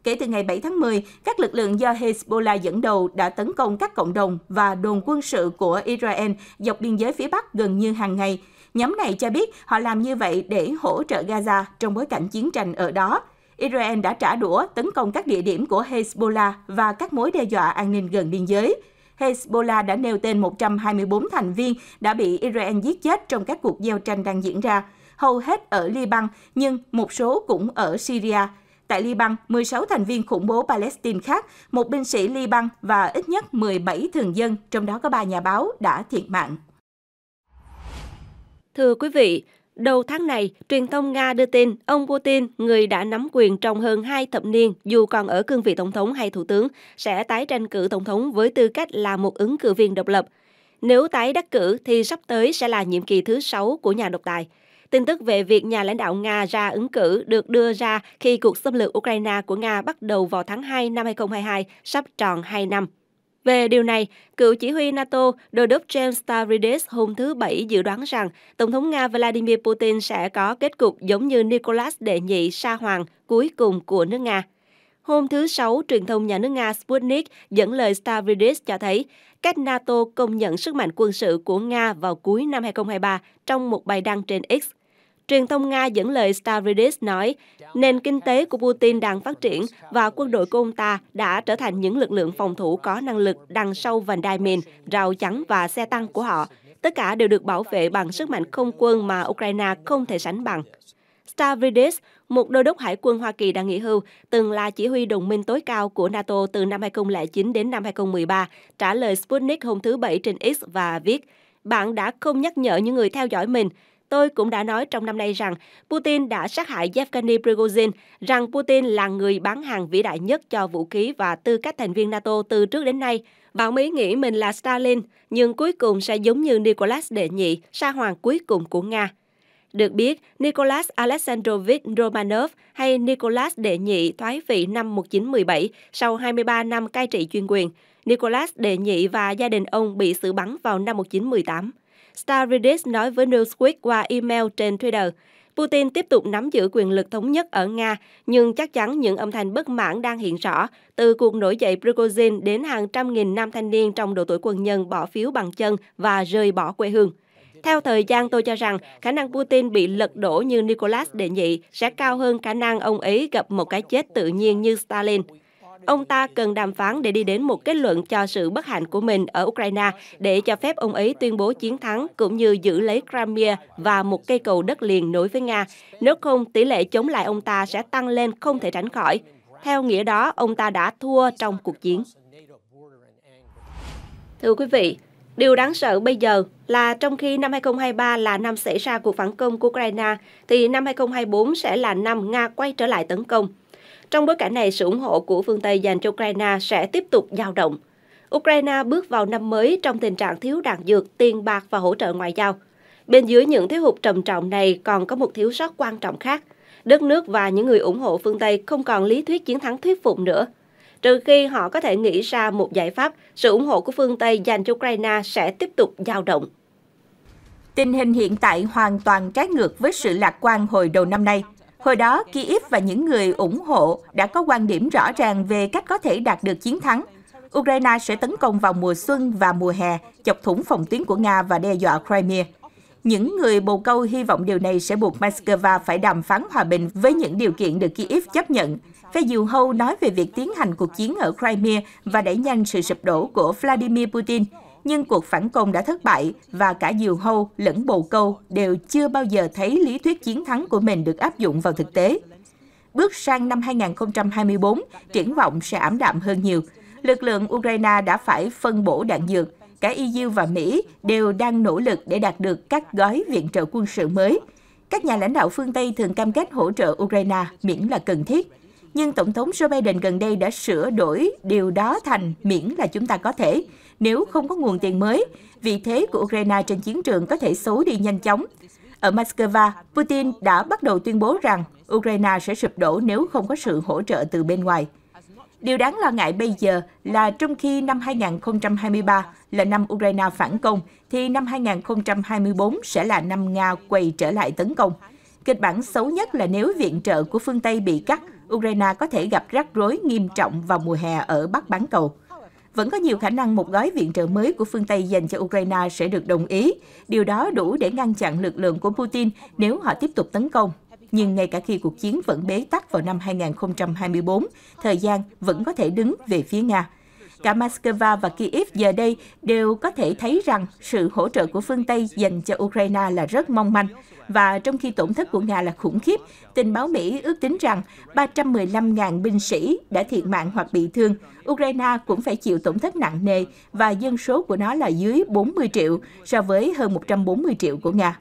Kể từ ngày 7 tháng 10, các lực lượng do Hezbollah dẫn đầu đã tấn công các cộng đồng và đồn quân sự của Israel dọc biên giới phía Bắc gần như hàng ngày. Nhóm này cho biết họ làm như vậy để hỗ trợ Gaza trong bối cảnh chiến tranh ở đó. Israel đã trả đũa tấn công các địa điểm của Hezbollah và các mối đe dọa an ninh gần biên giới. Hezbollah đã nêu tên 124 thành viên đã bị Israel giết chết trong các cuộc giao tranh đang diễn ra, hầu hết ở Liban nhưng một số cũng ở Syria. Tại Liban, 16 thành viên khủng bố Palestine khác, một binh sĩ Liban và ít nhất 17 thường dân, trong đó có ba nhà báo, đã thiệt mạng. Thưa quý vị, Đầu tháng này, truyền thông Nga đưa tin ông Putin, người đã nắm quyền trong hơn hai thập niên dù còn ở cương vị tổng thống hay thủ tướng, sẽ tái tranh cử tổng thống với tư cách là một ứng cử viên độc lập. Nếu tái đắc cử thì sắp tới sẽ là nhiệm kỳ thứ sáu của nhà độc tài. Tin tức về việc nhà lãnh đạo Nga ra ứng cử được đưa ra khi cuộc xâm lược Ukraine của Nga bắt đầu vào tháng 2 năm 2022 sắp tròn 2 năm. Về điều này, cựu chỉ huy NATO Đô đốc James Stavridis hôm thứ Bảy dự đoán rằng Tổng thống Nga Vladimir Putin sẽ có kết cục giống như Nicholas Đệ Nhị Sa Hoàng cuối cùng của nước Nga. Hôm thứ Sáu, truyền thông nhà nước Nga Sputnik dẫn lời Stavridis cho thấy cách NATO công nhận sức mạnh quân sự của Nga vào cuối năm 2023 trong một bài đăng trên X. Truyền thông Nga dẫn lời Stavridis nói, nền kinh tế của Putin đang phát triển và quân đội của ông ta đã trở thành những lực lượng phòng thủ có năng lực đằng sau vành đai mìn, rào chắn và xe tăng của họ. Tất cả đều được bảo vệ bằng sức mạnh không quân mà Ukraine không thể sánh bằng. Stavridis, một đô đốc hải quân Hoa Kỳ đang nghỉ hưu, từng là chỉ huy đồng minh tối cao của NATO từ năm 2009 đến năm 2013, trả lời Sputnik hôm thứ Bảy trên X và viết, bạn đã không nhắc nhở những người theo dõi mình Tôi cũng đã nói trong năm nay rằng Putin đã sát hại Yevgeny Prigozhin, rằng Putin là người bán hàng vĩ đại nhất cho vũ khí và tư cách thành viên NATO từ trước đến nay. bảo Mỹ nghĩ mình là Stalin, nhưng cuối cùng sẽ giống như Nicholas Đệ Nhị, sa hoàng cuối cùng của Nga. Được biết, Nicholas Alexandrovich Romanov hay Nicholas Đệ Nhị thoái vị năm 1917 sau 23 năm cai trị chuyên quyền. Nicholas Đệ Nhị và gia đình ông bị xử bắn vào năm 1918. Starridis nói với Newsweek qua email trên Twitter. Putin tiếp tục nắm giữ quyền lực thống nhất ở Nga, nhưng chắc chắn những âm thanh bất mãn đang hiện rõ, từ cuộc nổi dậy Prigozhin đến hàng trăm nghìn nam thanh niên trong độ tuổi quân nhân bỏ phiếu bằng chân và rời bỏ quê hương. Theo thời gian, tôi cho rằng khả năng Putin bị lật đổ như Nicholas Đệ Nhị sẽ cao hơn khả năng ông ấy gặp một cái chết tự nhiên như Stalin. Ông ta cần đàm phán để đi đến một kết luận cho sự bất hạnh của mình ở Ukraine để cho phép ông ấy tuyên bố chiến thắng cũng như giữ lấy Crimea và một cây cầu đất liền nối với Nga. Nếu không, tỷ lệ chống lại ông ta sẽ tăng lên không thể tránh khỏi. Theo nghĩa đó, ông ta đã thua trong cuộc chiến. Thưa quý vị, Điều đáng sợ bây giờ là trong khi năm 2023 là năm xảy ra cuộc phản công của Ukraine, thì năm 2024 sẽ là năm Nga quay trở lại tấn công. Trong bối cảnh này, sự ủng hộ của phương Tây dành cho Ukraine sẽ tiếp tục dao động. Ukraine bước vào năm mới trong tình trạng thiếu đạn dược, tiền bạc và hỗ trợ ngoại giao. Bên dưới những thiếu hụt trầm trọng này còn có một thiếu sót quan trọng khác. Đất nước và những người ủng hộ phương Tây không còn lý thuyết chiến thắng thuyết phục nữa. Trừ khi họ có thể nghĩ ra một giải pháp, sự ủng hộ của phương Tây dành cho Ukraine sẽ tiếp tục dao động. Tình hình hiện tại hoàn toàn trái ngược với sự lạc quan hồi đầu năm nay. Hồi đó, Kiev và những người ủng hộ đã có quan điểm rõ ràng về cách có thể đạt được chiến thắng. Ukraine sẽ tấn công vào mùa xuân và mùa hè, chọc thủng phòng tuyến của Nga và đe dọa Crimea. Những người bầu câu hy vọng điều này sẽ buộc Moscow phải đàm phán hòa bình với những điều kiện được Kiev chấp nhận. Phê Diều Hâu nói về việc tiến hành cuộc chiến ở Crimea và đẩy nhanh sự sụp đổ của Vladimir Putin nhưng cuộc phản công đã thất bại và cả diều hâu lẫn bồ câu đều chưa bao giờ thấy lý thuyết chiến thắng của mình được áp dụng vào thực tế. Bước sang năm 2024, triển vọng sẽ ảm đạm hơn nhiều. Lực lượng Ukraine đã phải phân bổ đạn dược. Cả EU và Mỹ đều đang nỗ lực để đạt được các gói viện trợ quân sự mới. Các nhà lãnh đạo phương Tây thường cam kết hỗ trợ Ukraine miễn là cần thiết nhưng Tổng thống Joe Biden gần đây đã sửa đổi điều đó thành miễn là chúng ta có thể, nếu không có nguồn tiền mới, vị thế của Ukraine trên chiến trường có thể xấu đi nhanh chóng. Ở Moscow, Putin đã bắt đầu tuyên bố rằng Ukraine sẽ sụp đổ nếu không có sự hỗ trợ từ bên ngoài. Điều đáng lo ngại bây giờ là trong khi năm 2023 là năm Ukraine phản công, thì năm 2024 sẽ là năm Nga quay trở lại tấn công. Kịch bản xấu nhất là nếu viện trợ của phương Tây bị cắt, Ukraine có thể gặp rắc rối nghiêm trọng vào mùa hè ở Bắc Bán Cầu vẫn có nhiều khả năng một gói viện trợ mới của phương Tây dành cho Ukraine sẽ được đồng ý. Điều đó đủ để ngăn chặn lực lượng của Putin nếu họ tiếp tục tấn công. Nhưng ngay cả khi cuộc chiến vẫn bế tắc vào năm 2024, thời gian vẫn có thể đứng về phía Nga. Cả Moscow và Kyiv giờ đây đều có thể thấy rằng sự hỗ trợ của phương Tây dành cho Ukraine là rất mong manh. Và trong khi tổn thất của Nga là khủng khiếp, tình báo Mỹ ước tính rằng 315.000 binh sĩ đã thiệt mạng hoặc bị thương. Ukraine cũng phải chịu tổn thất nặng nề và dân số của nó là dưới 40 triệu so với hơn 140 triệu của Nga.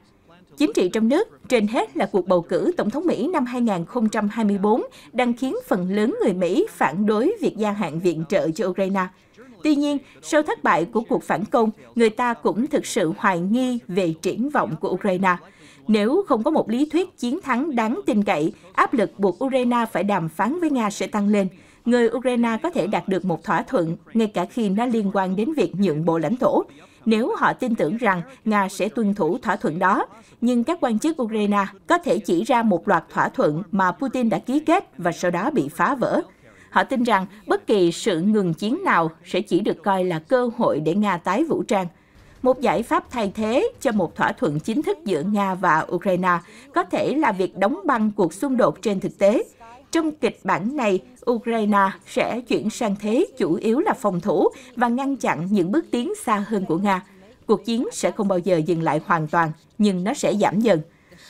Chính trị trong nước, trên hết là cuộc bầu cử Tổng thống Mỹ năm 2024 đang khiến phần lớn người Mỹ phản đối việc gia hạn viện trợ cho Ukraine. Tuy nhiên, sau thất bại của cuộc phản công, người ta cũng thực sự hoài nghi về triển vọng của Ukraine. Nếu không có một lý thuyết chiến thắng đáng tin cậy, áp lực buộc Ukraine phải đàm phán với Nga sẽ tăng lên. Người Ukraine có thể đạt được một thỏa thuận, ngay cả khi nó liên quan đến việc nhượng bộ lãnh thổ nếu họ tin tưởng rằng Nga sẽ tuân thủ thỏa thuận đó. Nhưng các quan chức Ukraine có thể chỉ ra một loạt thỏa thuận mà Putin đã ký kết và sau đó bị phá vỡ. Họ tin rằng bất kỳ sự ngừng chiến nào sẽ chỉ được coi là cơ hội để Nga tái vũ trang. Một giải pháp thay thế cho một thỏa thuận chính thức giữa Nga và Ukraine có thể là việc đóng băng cuộc xung đột trên thực tế – trong kịch bản này, Ukraine sẽ chuyển sang thế chủ yếu là phòng thủ và ngăn chặn những bước tiến xa hơn của Nga. Cuộc chiến sẽ không bao giờ dừng lại hoàn toàn, nhưng nó sẽ giảm dần.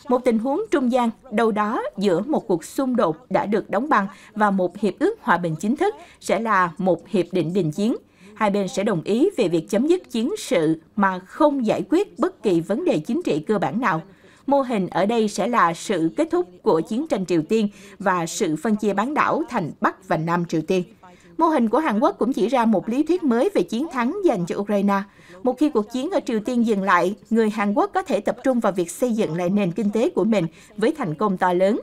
Một tình huống trung gian, đâu đó giữa một cuộc xung đột đã được đóng băng và một hiệp ước hòa bình chính thức sẽ là một hiệp định đình chiến. Hai bên sẽ đồng ý về việc chấm dứt chiến sự mà không giải quyết bất kỳ vấn đề chính trị cơ bản nào mô hình ở đây sẽ là sự kết thúc của chiến tranh Triều Tiên và sự phân chia bán đảo thành Bắc và Nam Triều Tiên. Mô hình của Hàn Quốc cũng chỉ ra một lý thuyết mới về chiến thắng dành cho Ukraine. Một khi cuộc chiến ở Triều Tiên dừng lại, người Hàn Quốc có thể tập trung vào việc xây dựng lại nền kinh tế của mình với thành công to lớn.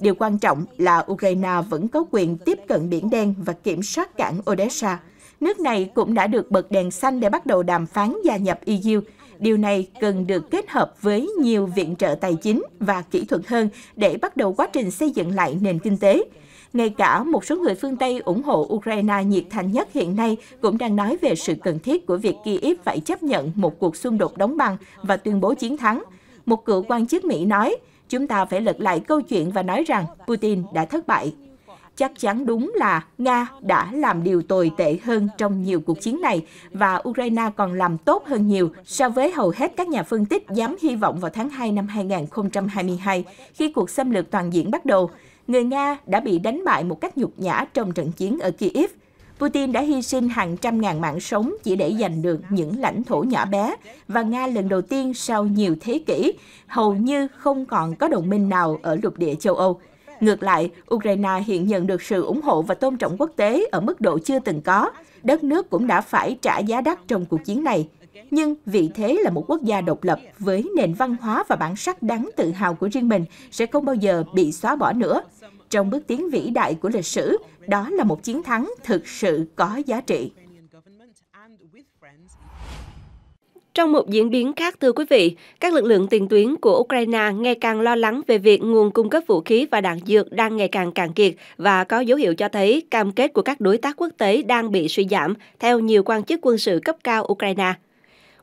Điều quan trọng là Ukraine vẫn có quyền tiếp cận Biển Đen và kiểm soát cảng Odessa. Nước này cũng đã được bật đèn xanh để bắt đầu đàm phán gia nhập EU. Điều này cần được kết hợp với nhiều viện trợ tài chính và kỹ thuật hơn để bắt đầu quá trình xây dựng lại nền kinh tế. Ngay cả một số người phương Tây ủng hộ Ukraine nhiệt thành nhất hiện nay cũng đang nói về sự cần thiết của việc Kyiv phải chấp nhận một cuộc xung đột đóng băng và tuyên bố chiến thắng. Một cựu quan chức Mỹ nói, chúng ta phải lật lại câu chuyện và nói rằng Putin đã thất bại chắc chắn đúng là Nga đã làm điều tồi tệ hơn trong nhiều cuộc chiến này và Ukraine còn làm tốt hơn nhiều so với hầu hết các nhà phân tích dám hy vọng vào tháng 2 năm 2022 khi cuộc xâm lược toàn diện bắt đầu. Người Nga đã bị đánh bại một cách nhục nhã trong trận chiến ở Kiev. Putin đã hy sinh hàng trăm ngàn mạng sống chỉ để giành được những lãnh thổ nhỏ bé và Nga lần đầu tiên sau nhiều thế kỷ hầu như không còn có đồng minh nào ở lục địa châu Âu. Ngược lại, Ukraine hiện nhận được sự ủng hộ và tôn trọng quốc tế ở mức độ chưa từng có. Đất nước cũng đã phải trả giá đắt trong cuộc chiến này. Nhưng vị thế là một quốc gia độc lập với nền văn hóa và bản sắc đáng tự hào của riêng mình sẽ không bao giờ bị xóa bỏ nữa. Trong bước tiến vĩ đại của lịch sử, đó là một chiến thắng thực sự có giá trị. Trong một diễn biến khác thưa quý vị, các lực lượng tiền tuyến của Ukraine ngày càng lo lắng về việc nguồn cung cấp vũ khí và đạn dược đang ngày càng cạn kiệt và có dấu hiệu cho thấy cam kết của các đối tác quốc tế đang bị suy giảm, theo nhiều quan chức quân sự cấp cao Ukraine.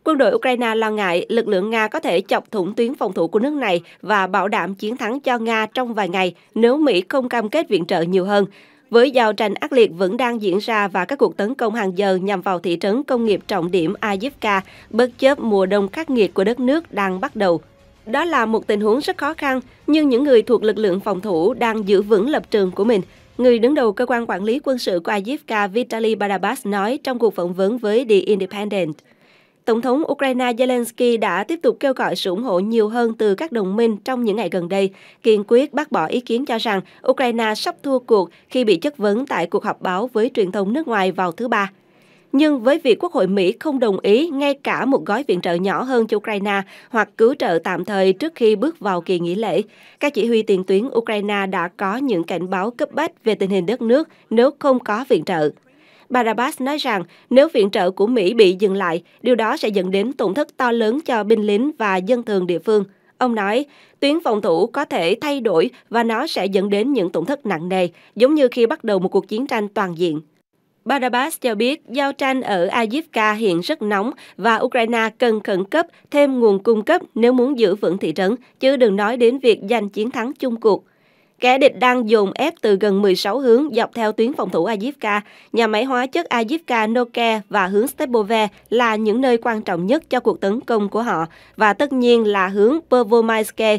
Quân đội Ukraine lo ngại lực lượng Nga có thể chọc thủng tuyến phòng thủ của nước này và bảo đảm chiến thắng cho Nga trong vài ngày nếu Mỹ không cam kết viện trợ nhiều hơn với giao tranh ác liệt vẫn đang diễn ra và các cuộc tấn công hàng giờ nhằm vào thị trấn công nghiệp trọng điểm Ayivka, bất chấp mùa đông khắc nghiệt của đất nước đang bắt đầu. Đó là một tình huống rất khó khăn, nhưng những người thuộc lực lượng phòng thủ đang giữ vững lập trường của mình. Người đứng đầu cơ quan quản lý quân sự của Ayivka Vitaly Barabas nói trong cuộc phỏng vấn với The Independent. Tổng thống Ukraine Zelensky đã tiếp tục kêu gọi sự ủng hộ nhiều hơn từ các đồng minh trong những ngày gần đây, kiên quyết bác bỏ ý kiến cho rằng Ukraine sắp thua cuộc khi bị chất vấn tại cuộc họp báo với truyền thông nước ngoài vào thứ Ba. Nhưng với việc Quốc hội Mỹ không đồng ý ngay cả một gói viện trợ nhỏ hơn cho Ukraine hoặc cứu trợ tạm thời trước khi bước vào kỳ nghỉ lễ, các chỉ huy tiền tuyến Ukraine đã có những cảnh báo cấp bách về tình hình đất nước nếu không có viện trợ. Barabas nói rằng nếu viện trợ của Mỹ bị dừng lại, điều đó sẽ dẫn đến tổn thất to lớn cho binh lính và dân thường địa phương. Ông nói, tuyến phòng thủ có thể thay đổi và nó sẽ dẫn đến những tổn thất nặng nề, giống như khi bắt đầu một cuộc chiến tranh toàn diện. Barabas cho biết giao tranh ở Avdiivka hiện rất nóng và Ukraine cần khẩn cấp thêm nguồn cung cấp nếu muốn giữ vững thị trấn, chứ đừng nói đến việc giành chiến thắng chung cuộc. Kẻ địch đang dồn ép từ gần 16 hướng dọc theo tuyến phòng thủ Avdiivka. Nhà máy hóa chất Avdiivka, Noke và hướng Stepove là những nơi quan trọng nhất cho cuộc tấn công của họ và tất nhiên là hướng Pervomaiske,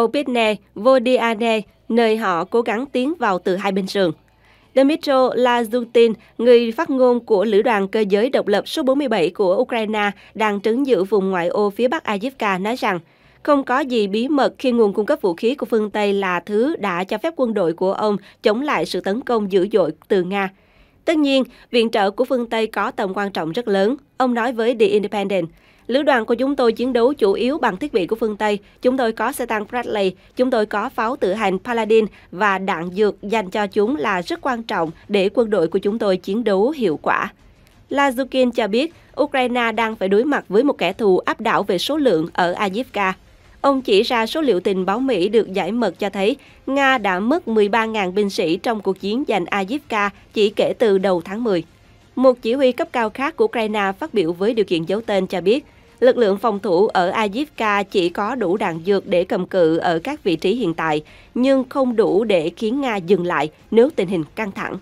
Opitne, Vodiane, nơi họ cố gắng tiến vào từ hai bên sườn. Dmitro Lazutin, người phát ngôn của Lữ đoàn Cơ giới độc lập số 47 của Ukraine, đang trấn giữ vùng ngoại ô phía bắc Avdiivka, nói rằng – không có gì bí mật khi nguồn cung cấp vũ khí của phương Tây là thứ đã cho phép quân đội của ông chống lại sự tấn công dữ dội từ Nga. Tất nhiên, viện trợ của phương Tây có tầm quan trọng rất lớn, ông nói với The Independent. Lữ đoàn của chúng tôi chiến đấu chủ yếu bằng thiết bị của phương Tây. Chúng tôi có xe tăng Bradley, chúng tôi có pháo tự hành Paladin và đạn dược dành cho chúng là rất quan trọng để quân đội của chúng tôi chiến đấu hiệu quả. Lazukin cho biết, Ukraine đang phải đối mặt với một kẻ thù áp đảo về số lượng ở Avdiivka. Ông chỉ ra số liệu tình báo Mỹ được giải mật cho thấy Nga đã mất 13.000 binh sĩ trong cuộc chiến giành Avdiivka chỉ kể từ đầu tháng 10. Một chỉ huy cấp cao khác của Ukraine phát biểu với điều kiện giấu tên cho biết, lực lượng phòng thủ ở Avdiivka chỉ có đủ đạn dược để cầm cự ở các vị trí hiện tại, nhưng không đủ để khiến Nga dừng lại nếu tình hình căng thẳng.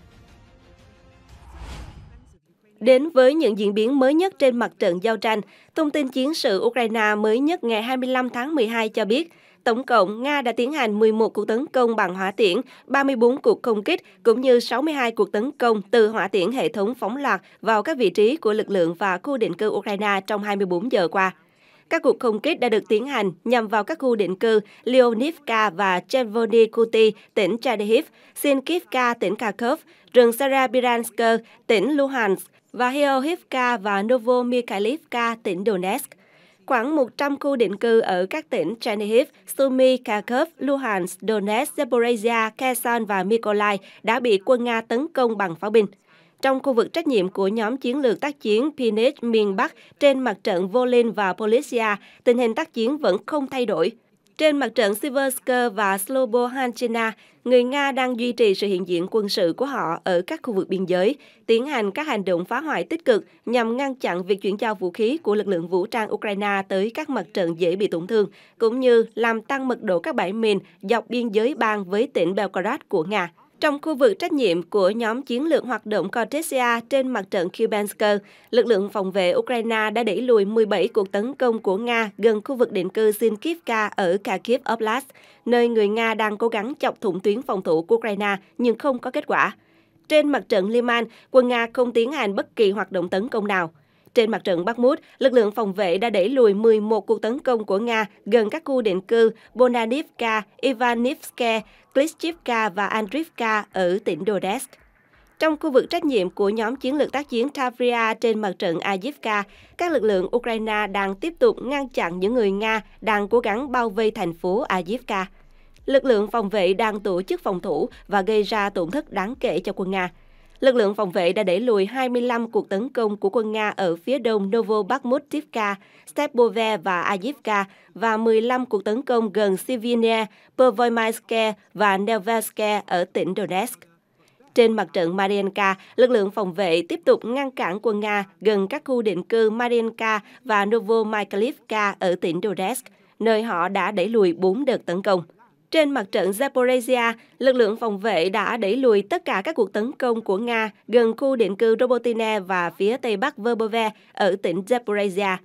Đến với những diễn biến mới nhất trên mặt trận giao tranh, thông tin chiến sự Ukraine mới nhất ngày 25 tháng 12 cho biết, tổng cộng Nga đã tiến hành 11 cuộc tấn công bằng hỏa tiễn, 34 cuộc không kích cũng như 62 cuộc tấn công từ hỏa tiễn hệ thống phóng loạt vào các vị trí của lực lượng và khu định cư Ukraine trong 24 giờ qua. Các cuộc không kích đã được tiến hành nhằm vào các khu định cư Leonivka và Chervony tỉnh Chadihiv, Sinkivka, tỉnh Kharkov, rừng Sarabiransk, tỉnh Luhansk, và Hiohivka và Novomykhailivka, tỉnh Donetsk. Khoảng 100 khu định cư ở các tỉnh Chernihiv, Sumy, Kharkov, Luhansk, Donetsk, Zaporizhia, Kherson và Mykolaiv đã bị quân Nga tấn công bằng pháo binh. Trong khu vực trách nhiệm của nhóm chiến lược tác chiến Pinich miền Bắc trên mặt trận Volin và Polisia, tình hình tác chiến vẫn không thay đổi. Trên mặt trận Siversk và Slobohanchina, người Nga đang duy trì sự hiện diện quân sự của họ ở các khu vực biên giới, tiến hành các hành động phá hoại tích cực nhằm ngăn chặn việc chuyển giao vũ khí của lực lượng vũ trang Ukraine tới các mặt trận dễ bị tổn thương, cũng như làm tăng mật độ các bãi mìn dọc biên giới bang với tỉnh Belgorod của Nga. Trong khu vực trách nhiệm của nhóm chiến lược hoạt động Cortesia trên mặt trận Kubansk, lực lượng phòng vệ Ukraine đã đẩy lùi 17 cuộc tấn công của Nga gần khu vực định cư Zinkivka ở Kharkiv Oblast, nơi người Nga đang cố gắng chọc thủng tuyến phòng thủ của Ukraine nhưng không có kết quả. Trên mặt trận Liman, quân Nga không tiến hành bất kỳ hoạt động tấn công nào. Trên mặt trận Bakhmut, lực lượng phòng vệ đã đẩy lùi 11 cuộc tấn công của Nga gần các khu định cư Bonanivka, Ivanivske, Klitschivka và Andrivka ở tỉnh Donetsk. Trong khu vực trách nhiệm của nhóm chiến lược tác chiến Tavria trên mặt trận Ajivka, các lực lượng Ukraine đang tiếp tục ngăn chặn những người Nga đang cố gắng bao vây thành phố Ajivka. Lực lượng phòng vệ đang tổ chức phòng thủ và gây ra tổn thất đáng kể cho quân Nga lực lượng phòng vệ đã đẩy lùi 25 cuộc tấn công của quân Nga ở phía đông Novobakhmutivka, Stepove và Avdiivka và 15 cuộc tấn công gần Sivinia, Pervoymayske và Nevelske ở tỉnh Donetsk. Trên mặt trận Marienka, lực lượng phòng vệ tiếp tục ngăn cản quân Nga gần các khu định cư Marienka và Novomakalivka ở tỉnh Donetsk, nơi họ đã đẩy lùi 4 đợt tấn công. Trên mặt trận Zaporizhia, lực lượng phòng vệ đã đẩy lùi tất cả các cuộc tấn công của Nga gần khu định cư Robotine và phía tây bắc Verbove ở tỉnh Zaporizhia.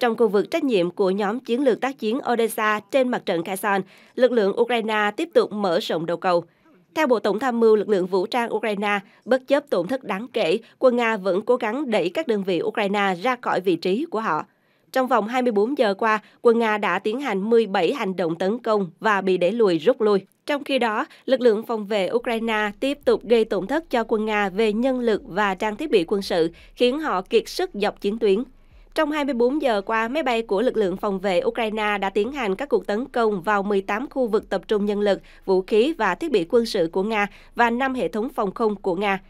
Trong khu vực trách nhiệm của nhóm chiến lược tác chiến Odessa trên mặt trận Kherson, lực lượng Ukraine tiếp tục mở rộng đầu cầu. Theo Bộ Tổng tham mưu lực lượng vũ trang Ukraine, bất chấp tổn thất đáng kể, quân Nga vẫn cố gắng đẩy các đơn vị Ukraine ra khỏi vị trí của họ. Trong vòng 24 giờ qua, quân Nga đã tiến hành 17 hành động tấn công và bị đẩy lùi rút lui. Trong khi đó, lực lượng phòng vệ Ukraine tiếp tục gây tổn thất cho quân Nga về nhân lực và trang thiết bị quân sự, khiến họ kiệt sức dọc chiến tuyến. Trong 24 giờ qua, máy bay của lực lượng phòng vệ Ukraine đã tiến hành các cuộc tấn công vào 18 khu vực tập trung nhân lực, vũ khí và thiết bị quân sự của Nga và 5 hệ thống phòng không của Nga.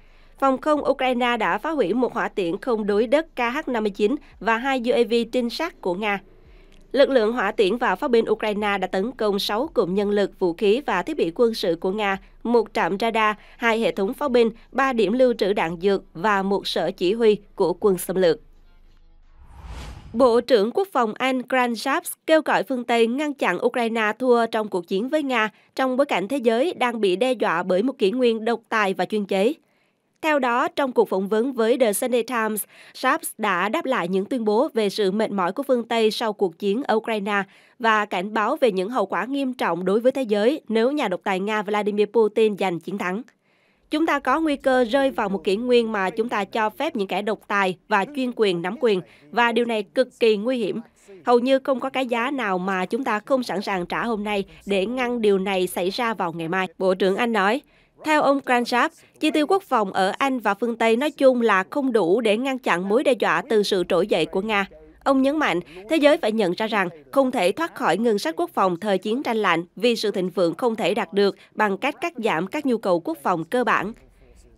Phòng không Ukraine đã phá hủy một hỏa tiễn không đối đất KH-59 và hai UAV trinh sát của Nga. Lực lượng hỏa tiễn và pháo binh Ukraine đã tấn công 6 cụm nhân lực, vũ khí và thiết bị quân sự của Nga, một trạm radar, hai hệ thống pháo binh, ba điểm lưu trữ đạn dược và một sở chỉ huy của quân xâm lược. Bộ trưởng Quốc phòng Anh Granjaps kêu gọi phương Tây ngăn chặn Ukraine thua trong cuộc chiến với Nga trong bối cảnh thế giới đang bị đe dọa bởi một kỷ nguyên độc tài và chuyên chế. Theo đó, trong cuộc phỏng vấn với The Sunday Times, Sharps đã đáp lại những tuyên bố về sự mệt mỏi của phương Tây sau cuộc chiến ở Ukraine và cảnh báo về những hậu quả nghiêm trọng đối với thế giới nếu nhà độc tài Nga Vladimir Putin giành chiến thắng. Chúng ta có nguy cơ rơi vào một kỷ nguyên mà chúng ta cho phép những kẻ độc tài và chuyên quyền nắm quyền, và điều này cực kỳ nguy hiểm. Hầu như không có cái giá nào mà chúng ta không sẵn sàng trả hôm nay để ngăn điều này xảy ra vào ngày mai, Bộ trưởng Anh nói. Theo ông Cranchap, chi tiêu quốc phòng ở Anh và phương Tây nói chung là không đủ để ngăn chặn mối đe dọa từ sự trỗi dậy của Nga. Ông nhấn mạnh, thế giới phải nhận ra rằng không thể thoát khỏi ngân sách quốc phòng thời chiến tranh lạnh vì sự thịnh vượng không thể đạt được bằng cách cắt giảm các nhu cầu quốc phòng cơ bản.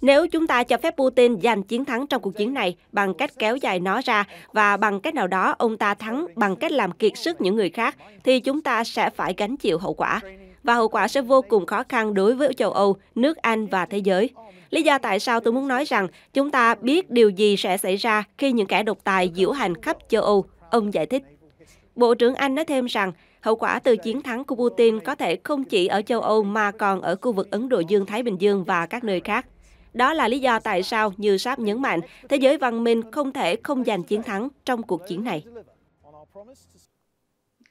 Nếu chúng ta cho phép Putin giành chiến thắng trong cuộc chiến này bằng cách kéo dài nó ra và bằng cách nào đó ông ta thắng bằng cách làm kiệt sức những người khác, thì chúng ta sẽ phải gánh chịu hậu quả và hậu quả sẽ vô cùng khó khăn đối với châu Âu, nước Anh và thế giới. Lý do tại sao tôi muốn nói rằng chúng ta biết điều gì sẽ xảy ra khi những kẻ độc tài diễu hành khắp châu Âu, ông giải thích. Bộ trưởng Anh nói thêm rằng hậu quả từ chiến thắng của Putin có thể không chỉ ở châu Âu mà còn ở khu vực Ấn Độ Dương-Thái Bình Dương và các nơi khác. Đó là lý do tại sao, như Sáp nhấn mạnh, thế giới văn minh không thể không giành chiến thắng trong cuộc chiến này.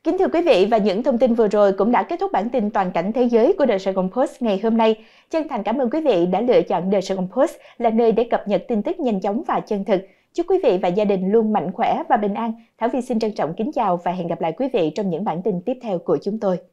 Kính thưa quý vị và những thông tin vừa rồi cũng đã kết thúc bản tin toàn cảnh thế giới của The Saigon Post ngày hôm nay. Chân thành cảm ơn quý vị đã lựa chọn The Saigon Post là nơi để cập nhật tin tức nhanh chóng và chân thực. Chúc quý vị và gia đình luôn mạnh khỏe và bình an. Thảo Vi xin trân trọng kính chào và hẹn gặp lại quý vị trong những bản tin tiếp theo của chúng tôi.